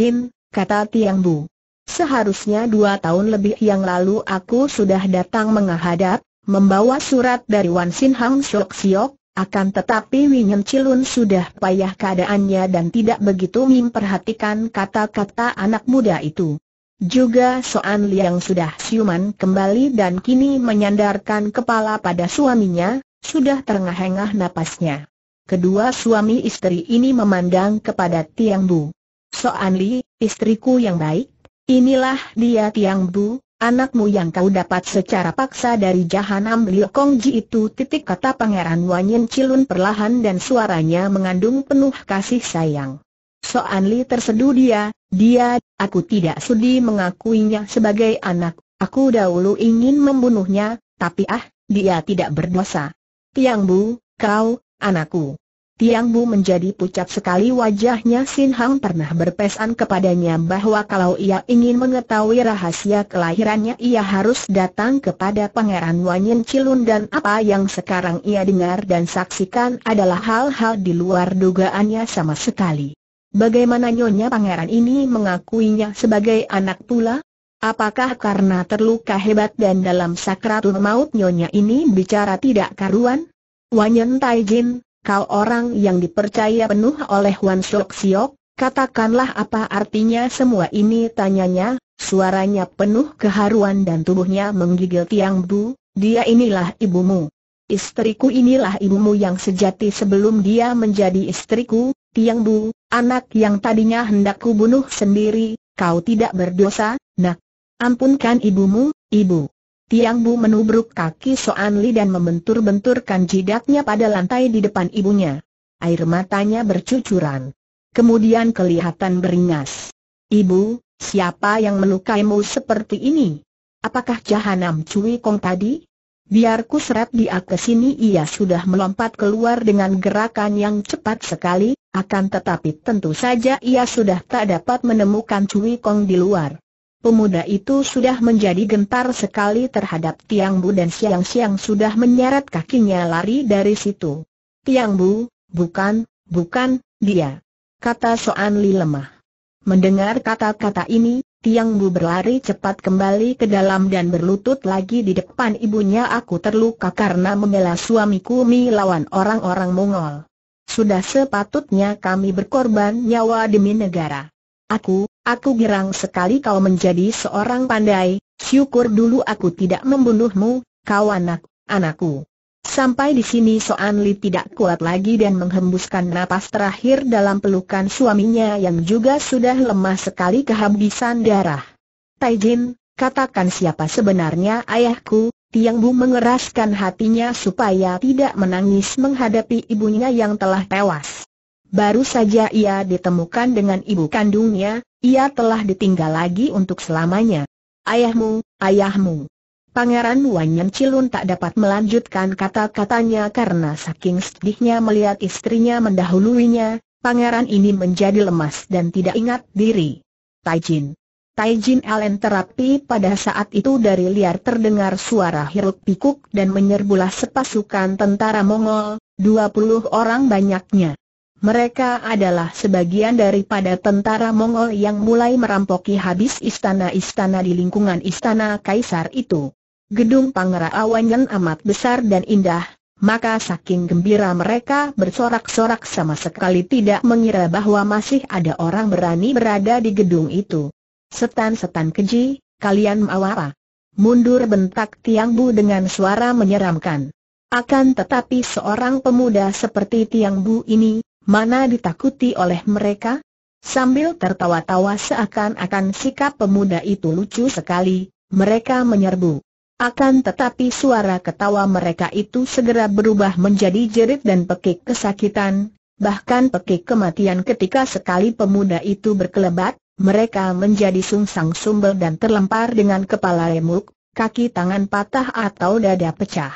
kata Tiang Bu. Seharusnya dua tahun lebih yang lalu aku sudah datang menghadap, membawa surat dari Wan Sin Hang Shok Siok, akan tetapi Winyen Cilun sudah payah keadaannya dan tidak begitu memperhatikan kata-kata anak muda itu. Juga Soan Liang sudah siuman kembali dan kini menyandarkan kepala pada suaminya, sudah terengah-engah napasnya. Kedua suami istri ini memandang kepada Tiang Bu. Soan Li, istriku yang baik, inilah dia Tiang Bu, Anakmu yang kau dapat secara paksa dari jahanam Liu Kongji itu titik kata Pangeran Wanyin Cilun perlahan dan suaranya mengandung penuh kasih sayang. Soan Li terseduh dia, dia, aku tidak sudi mengakuinya sebagai anak, aku dahulu ingin membunuhnya, tapi ah, dia tidak berdosa. Tiang Bu, kau, anakku. Tiang Bu menjadi pucat sekali wajahnya Sin Hang pernah berpesan kepadanya bahwa kalau ia ingin mengetahui rahasia kelahirannya ia harus datang kepada Pangeran Wanyin Cilun dan apa yang sekarang ia dengar dan saksikan adalah hal-hal di luar dugaannya sama sekali. Bagaimana nyonya pangeran ini mengakuinya sebagai anak pula? Apakah karena terluka hebat dan dalam sakratul maut nyonya ini bicara tidak karuan? Wanyen Taijin, kau orang yang dipercaya penuh oleh Wan Shok Siok, katakanlah apa artinya semua ini tanyanya, suaranya penuh keharuan dan tubuhnya menggigil Tiang Bu, dia inilah ibumu. Istriku inilah ibumu yang sejati sebelum dia menjadi istriku, Tiang Bu, anak yang tadinya hendak kubunuh sendiri, kau tidak berdosa, nak. Ampunkan ibumu, ibu. Tiang Bu menubruk kaki Soan Li dan membentur-benturkan jidatnya pada lantai di depan ibunya. Air matanya bercucuran. Kemudian kelihatan beringas. Ibu, siapa yang melukaimu seperti ini? Apakah jahanam Cui Kong tadi? Biarku seret serap dia ke sini ia sudah melompat keluar dengan gerakan yang cepat sekali, akan tetapi tentu saja ia sudah tak dapat menemukan Cui Kong di luar pemuda itu sudah menjadi gentar sekali terhadap Tiang Bu dan Siang Siang sudah menyeret kakinya lari dari situ. Tiang Bu, bukan, bukan, dia. Kata Soan Li lemah. Mendengar kata-kata ini, Tiang Bu berlari cepat kembali ke dalam dan berlutut lagi di depan ibunya aku terluka karena membela suamiku Mi lawan orang-orang Mongol. Sudah sepatutnya kami berkorban nyawa demi negara. Aku, Aku girang sekali kau menjadi seorang pandai, syukur dulu aku tidak membunuhmu, kau anak, anakku. Sampai di sini Soan Li tidak kuat lagi dan menghembuskan napas terakhir dalam pelukan suaminya yang juga sudah lemah sekali kehabisan darah. Tai Jin, katakan siapa sebenarnya ayahku, Tiang Bu mengeraskan hatinya supaya tidak menangis menghadapi ibunya yang telah tewas. Baru saja ia ditemukan dengan ibu kandungnya, ia telah ditinggal lagi untuk selamanya. Ayahmu, ayahmu. Pangeran Wanyan Cilun tak dapat melanjutkan kata-katanya karena saking sedihnya melihat istrinya mendahuluinya, pangeran ini menjadi lemas dan tidak ingat diri. Taijin. Taijin Allen terapi pada saat itu dari liar terdengar suara hiruk pikuk dan menyerbulah sepasukan tentara Mongol, 20 orang banyaknya. Mereka adalah sebagian daripada tentara Mongol yang mulai merampoki habis istana-istana di lingkungan istana kaisar itu. Gedung Pangeran Awanyen amat besar dan indah, maka saking gembira mereka bersorak-sorak sama sekali tidak mengira bahwa masih ada orang berani berada di gedung itu. Setan-setan keji, kalian mau apa? Mundur bentak Tiang Bu dengan suara menyeramkan. Akan tetapi seorang pemuda seperti Tiang Bu ini, Mana ditakuti oleh mereka? Sambil tertawa-tawa seakan-akan sikap pemuda itu lucu sekali, mereka menyerbu. Akan tetapi suara ketawa mereka itu segera berubah menjadi jerit dan pekik kesakitan, bahkan pekik kematian ketika sekali pemuda itu berkelebat, mereka menjadi sungsang sumber dan terlempar dengan kepala remuk, kaki tangan patah atau dada pecah.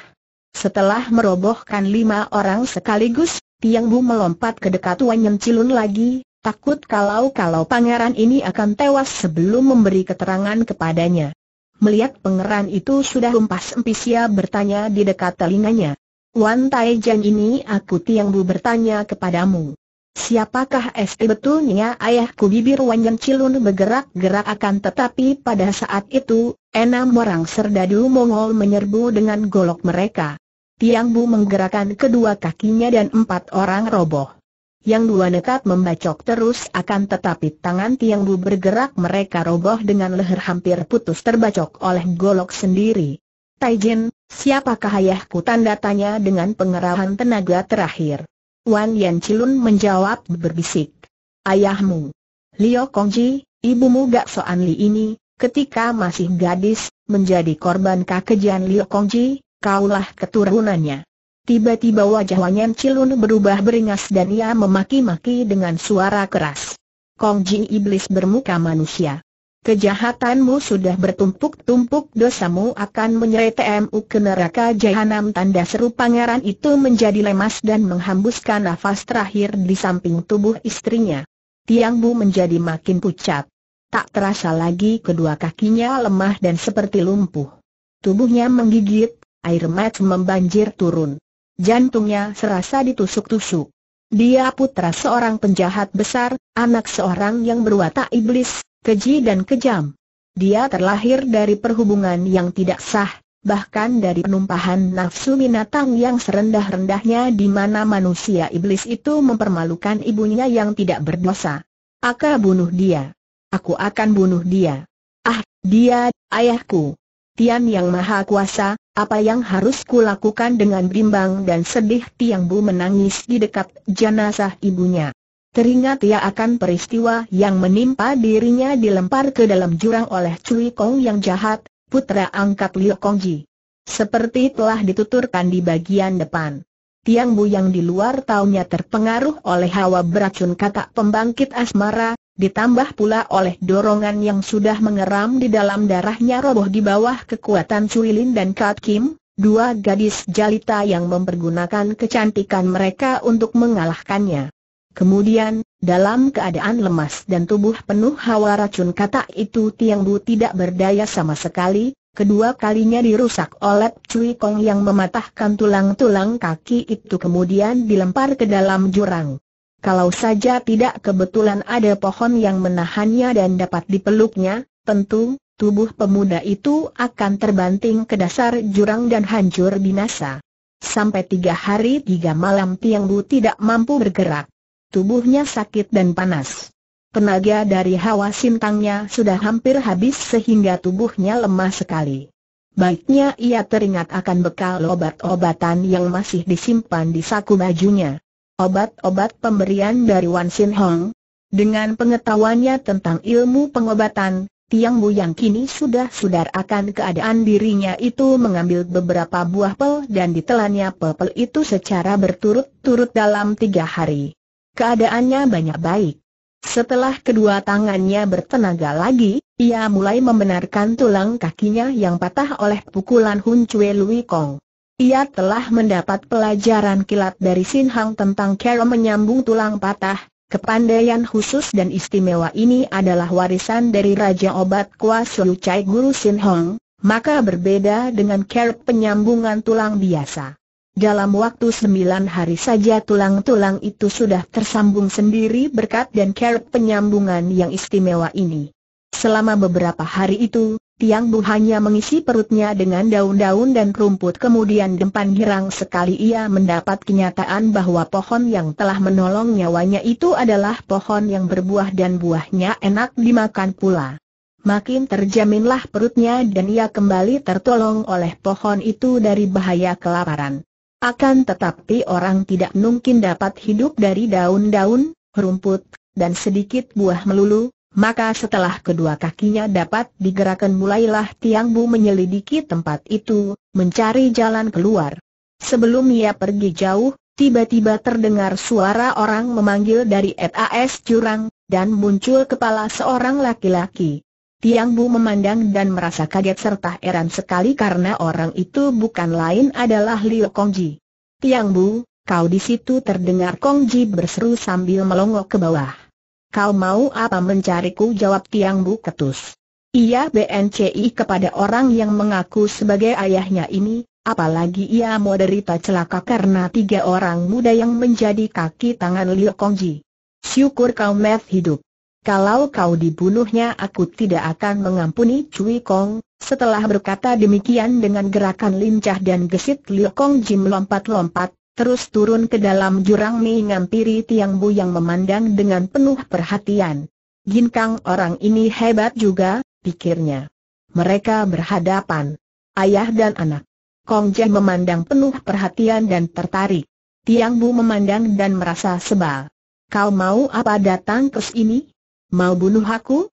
Setelah merobohkan lima orang sekaligus, Tiang Bu melompat ke dekat Wanyan Cilun lagi, takut kalau-kalau pangeran ini akan tewas sebelum memberi keterangan kepadanya. Melihat pangeran itu sudah lumpas empisia bertanya di dekat telinganya. Wan Taijan ini aku Tiang Bu bertanya kepadamu. Siapakah ST betulnya ayahku bibir Wanyan Cilun bergerak-gerak akan tetapi pada saat itu, enam orang serdadu Mongol menyerbu dengan golok mereka. Tiang Bu menggerakkan kedua kakinya dan empat orang roboh. Yang dua nekat membacok terus akan tetapi tangan Tiang Bu bergerak mereka roboh dengan leher hampir putus terbacok oleh golok sendiri. Taijin, siapakah ayahku tanda tanya dengan pengerahan tenaga terakhir. Wan Yan Cilun menjawab berbisik. Ayahmu. Liu Kongji, ibumu Gak Soan Li ini, ketika masih gadis, menjadi korban kekejian Liu Kongji, kaulah keturunannya. Tiba-tiba wajah Wanyan Cilun berubah beringas dan ia memaki-maki dengan suara keras. Kongji iblis bermuka manusia. Kejahatanmu sudah bertumpuk-tumpuk dosamu akan menyeret mu ke neraka jahanam tanda seru pangeran itu menjadi lemas dan menghembuskan nafas terakhir di samping tubuh istrinya. Tiang Bu menjadi makin pucat. Tak terasa lagi kedua kakinya lemah dan seperti lumpuh. Tubuhnya menggigit, air mat membanjir turun. Jantungnya serasa ditusuk-tusuk. Dia putra seorang penjahat besar, anak seorang yang berwatak iblis, keji dan kejam. Dia terlahir dari perhubungan yang tidak sah, bahkan dari penumpahan nafsu binatang yang serendah-rendahnya di mana manusia iblis itu mempermalukan ibunya yang tidak berdosa. Aku bunuh dia. Aku akan bunuh dia. Ah, dia, ayahku. Tian Yang Maha Kuasa, apa yang harus kulakukan dengan bimbang dan sedih Tiang Bu menangis di dekat jenazah ibunya. Teringat ia akan peristiwa yang menimpa dirinya dilempar ke dalam jurang oleh Cui Kong yang jahat, putra angkat Liu Kongji. Seperti telah dituturkan di bagian depan. Tiang Bu yang di luar taunya terpengaruh oleh hawa beracun kata pembangkit asmara, Ditambah pula oleh dorongan yang sudah mengeram di dalam darahnya roboh di bawah kekuatan Cuilin dan Kat Kim, dua gadis jalita yang mempergunakan kecantikan mereka untuk mengalahkannya. Kemudian, dalam keadaan lemas dan tubuh penuh hawa racun kata itu Tiang Bu tidak berdaya sama sekali, Kedua kalinya dirusak oleh Cui Kong yang mematahkan tulang-tulang kaki itu kemudian dilempar ke dalam jurang. Kalau saja tidak kebetulan ada pohon yang menahannya dan dapat dipeluknya, tentu, tubuh pemuda itu akan terbanting ke dasar jurang dan hancur binasa. Sampai tiga hari tiga malam Tiang Bu tidak mampu bergerak. Tubuhnya sakit dan panas. Tenaga dari hawa sintangnya sudah hampir habis sehingga tubuhnya lemah sekali. Baiknya ia teringat akan bekal obat-obatan yang masih disimpan di saku bajunya obat-obat pemberian dari Wan Sin Hong. Dengan pengetahuannya tentang ilmu pengobatan, Tiang Bu yang kini sudah sudah akan keadaan dirinya itu mengambil beberapa buah pel dan ditelannya pel-pel itu secara berturut-turut dalam tiga hari. Keadaannya banyak baik. Setelah kedua tangannya bertenaga lagi, ia mulai membenarkan tulang kakinya yang patah oleh pukulan Hun Chue Lui Kong. Ia telah mendapat pelajaran kilat dari Sin Hang tentang cara menyambung tulang patah, kepandaian khusus dan istimewa ini adalah warisan dari Raja Obat Kwa Sulu Chai Guru Sin Hong. maka berbeda dengan cara penyambungan tulang biasa. Dalam waktu sembilan hari saja tulang-tulang itu sudah tersambung sendiri berkat dan kerep penyambungan yang istimewa ini. Selama beberapa hari itu, Tiang Bu hanya mengisi perutnya dengan daun-daun dan rumput kemudian dempan girang sekali ia mendapat kenyataan bahwa pohon yang telah menolong nyawanya itu adalah pohon yang berbuah dan buahnya enak dimakan pula. Makin terjaminlah perutnya dan ia kembali tertolong oleh pohon itu dari bahaya kelaparan. Akan tetapi orang tidak mungkin dapat hidup dari daun-daun, rumput, dan sedikit buah melulu, maka setelah kedua kakinya dapat digerakkan mulailah Tiang Bu menyelidiki tempat itu, mencari jalan keluar. Sebelum ia pergi jauh, tiba-tiba terdengar suara orang memanggil dari FAS jurang, dan muncul kepala seorang laki-laki. Tiang Bu memandang dan merasa kaget serta heran sekali karena orang itu bukan lain adalah Liu Kongji. Tiang Bu, kau di situ terdengar Kongji berseru sambil melongok ke bawah. Kau mau apa mencariku? Jawab Tiang Bu Ketus. Ia BNCI kepada orang yang mengaku sebagai ayahnya ini, apalagi ia mau derita celaka karena tiga orang muda yang menjadi kaki tangan Liu Kongji. Syukur kau masih hidup. Kalau kau dibunuhnya aku tidak akan mengampuni Cui Kong, setelah berkata demikian dengan gerakan lincah dan gesit Liu Kongji melompat-lompat, terus turun ke dalam jurang mengampiri Tiang Bu yang memandang dengan penuh perhatian. Ginkang orang ini hebat juga, pikirnya. Mereka berhadapan. Ayah dan anak. Kong Je memandang penuh perhatian dan tertarik. Tiang Bu memandang dan merasa sebal. Kau mau apa datang ke sini? Mau bunuh aku?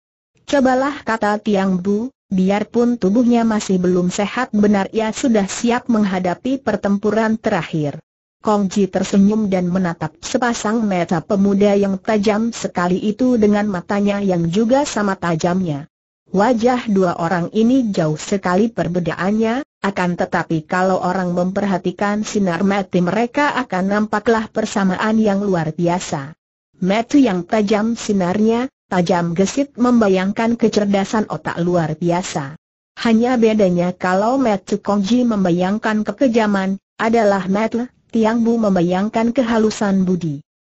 Cobalah kata Tiang Bu, biarpun tubuhnya masih belum sehat benar ia sudah siap menghadapi pertempuran terakhir. Kong Ji tersenyum dan menatap sepasang mata pemuda yang tajam sekali itu dengan matanya yang juga sama tajamnya. Wajah dua orang ini jauh sekali perbedaannya, akan tetapi kalau orang memperhatikan sinar mati mereka akan nampaklah persamaan yang luar biasa. Mata yang tajam sinarnya, tajam gesit membayangkan kecerdasan otak luar biasa. Hanya bedanya kalau Metu Kongji membayangkan kekejaman, adalah Matu Tiang Bu membayangkan kehalusan Budi.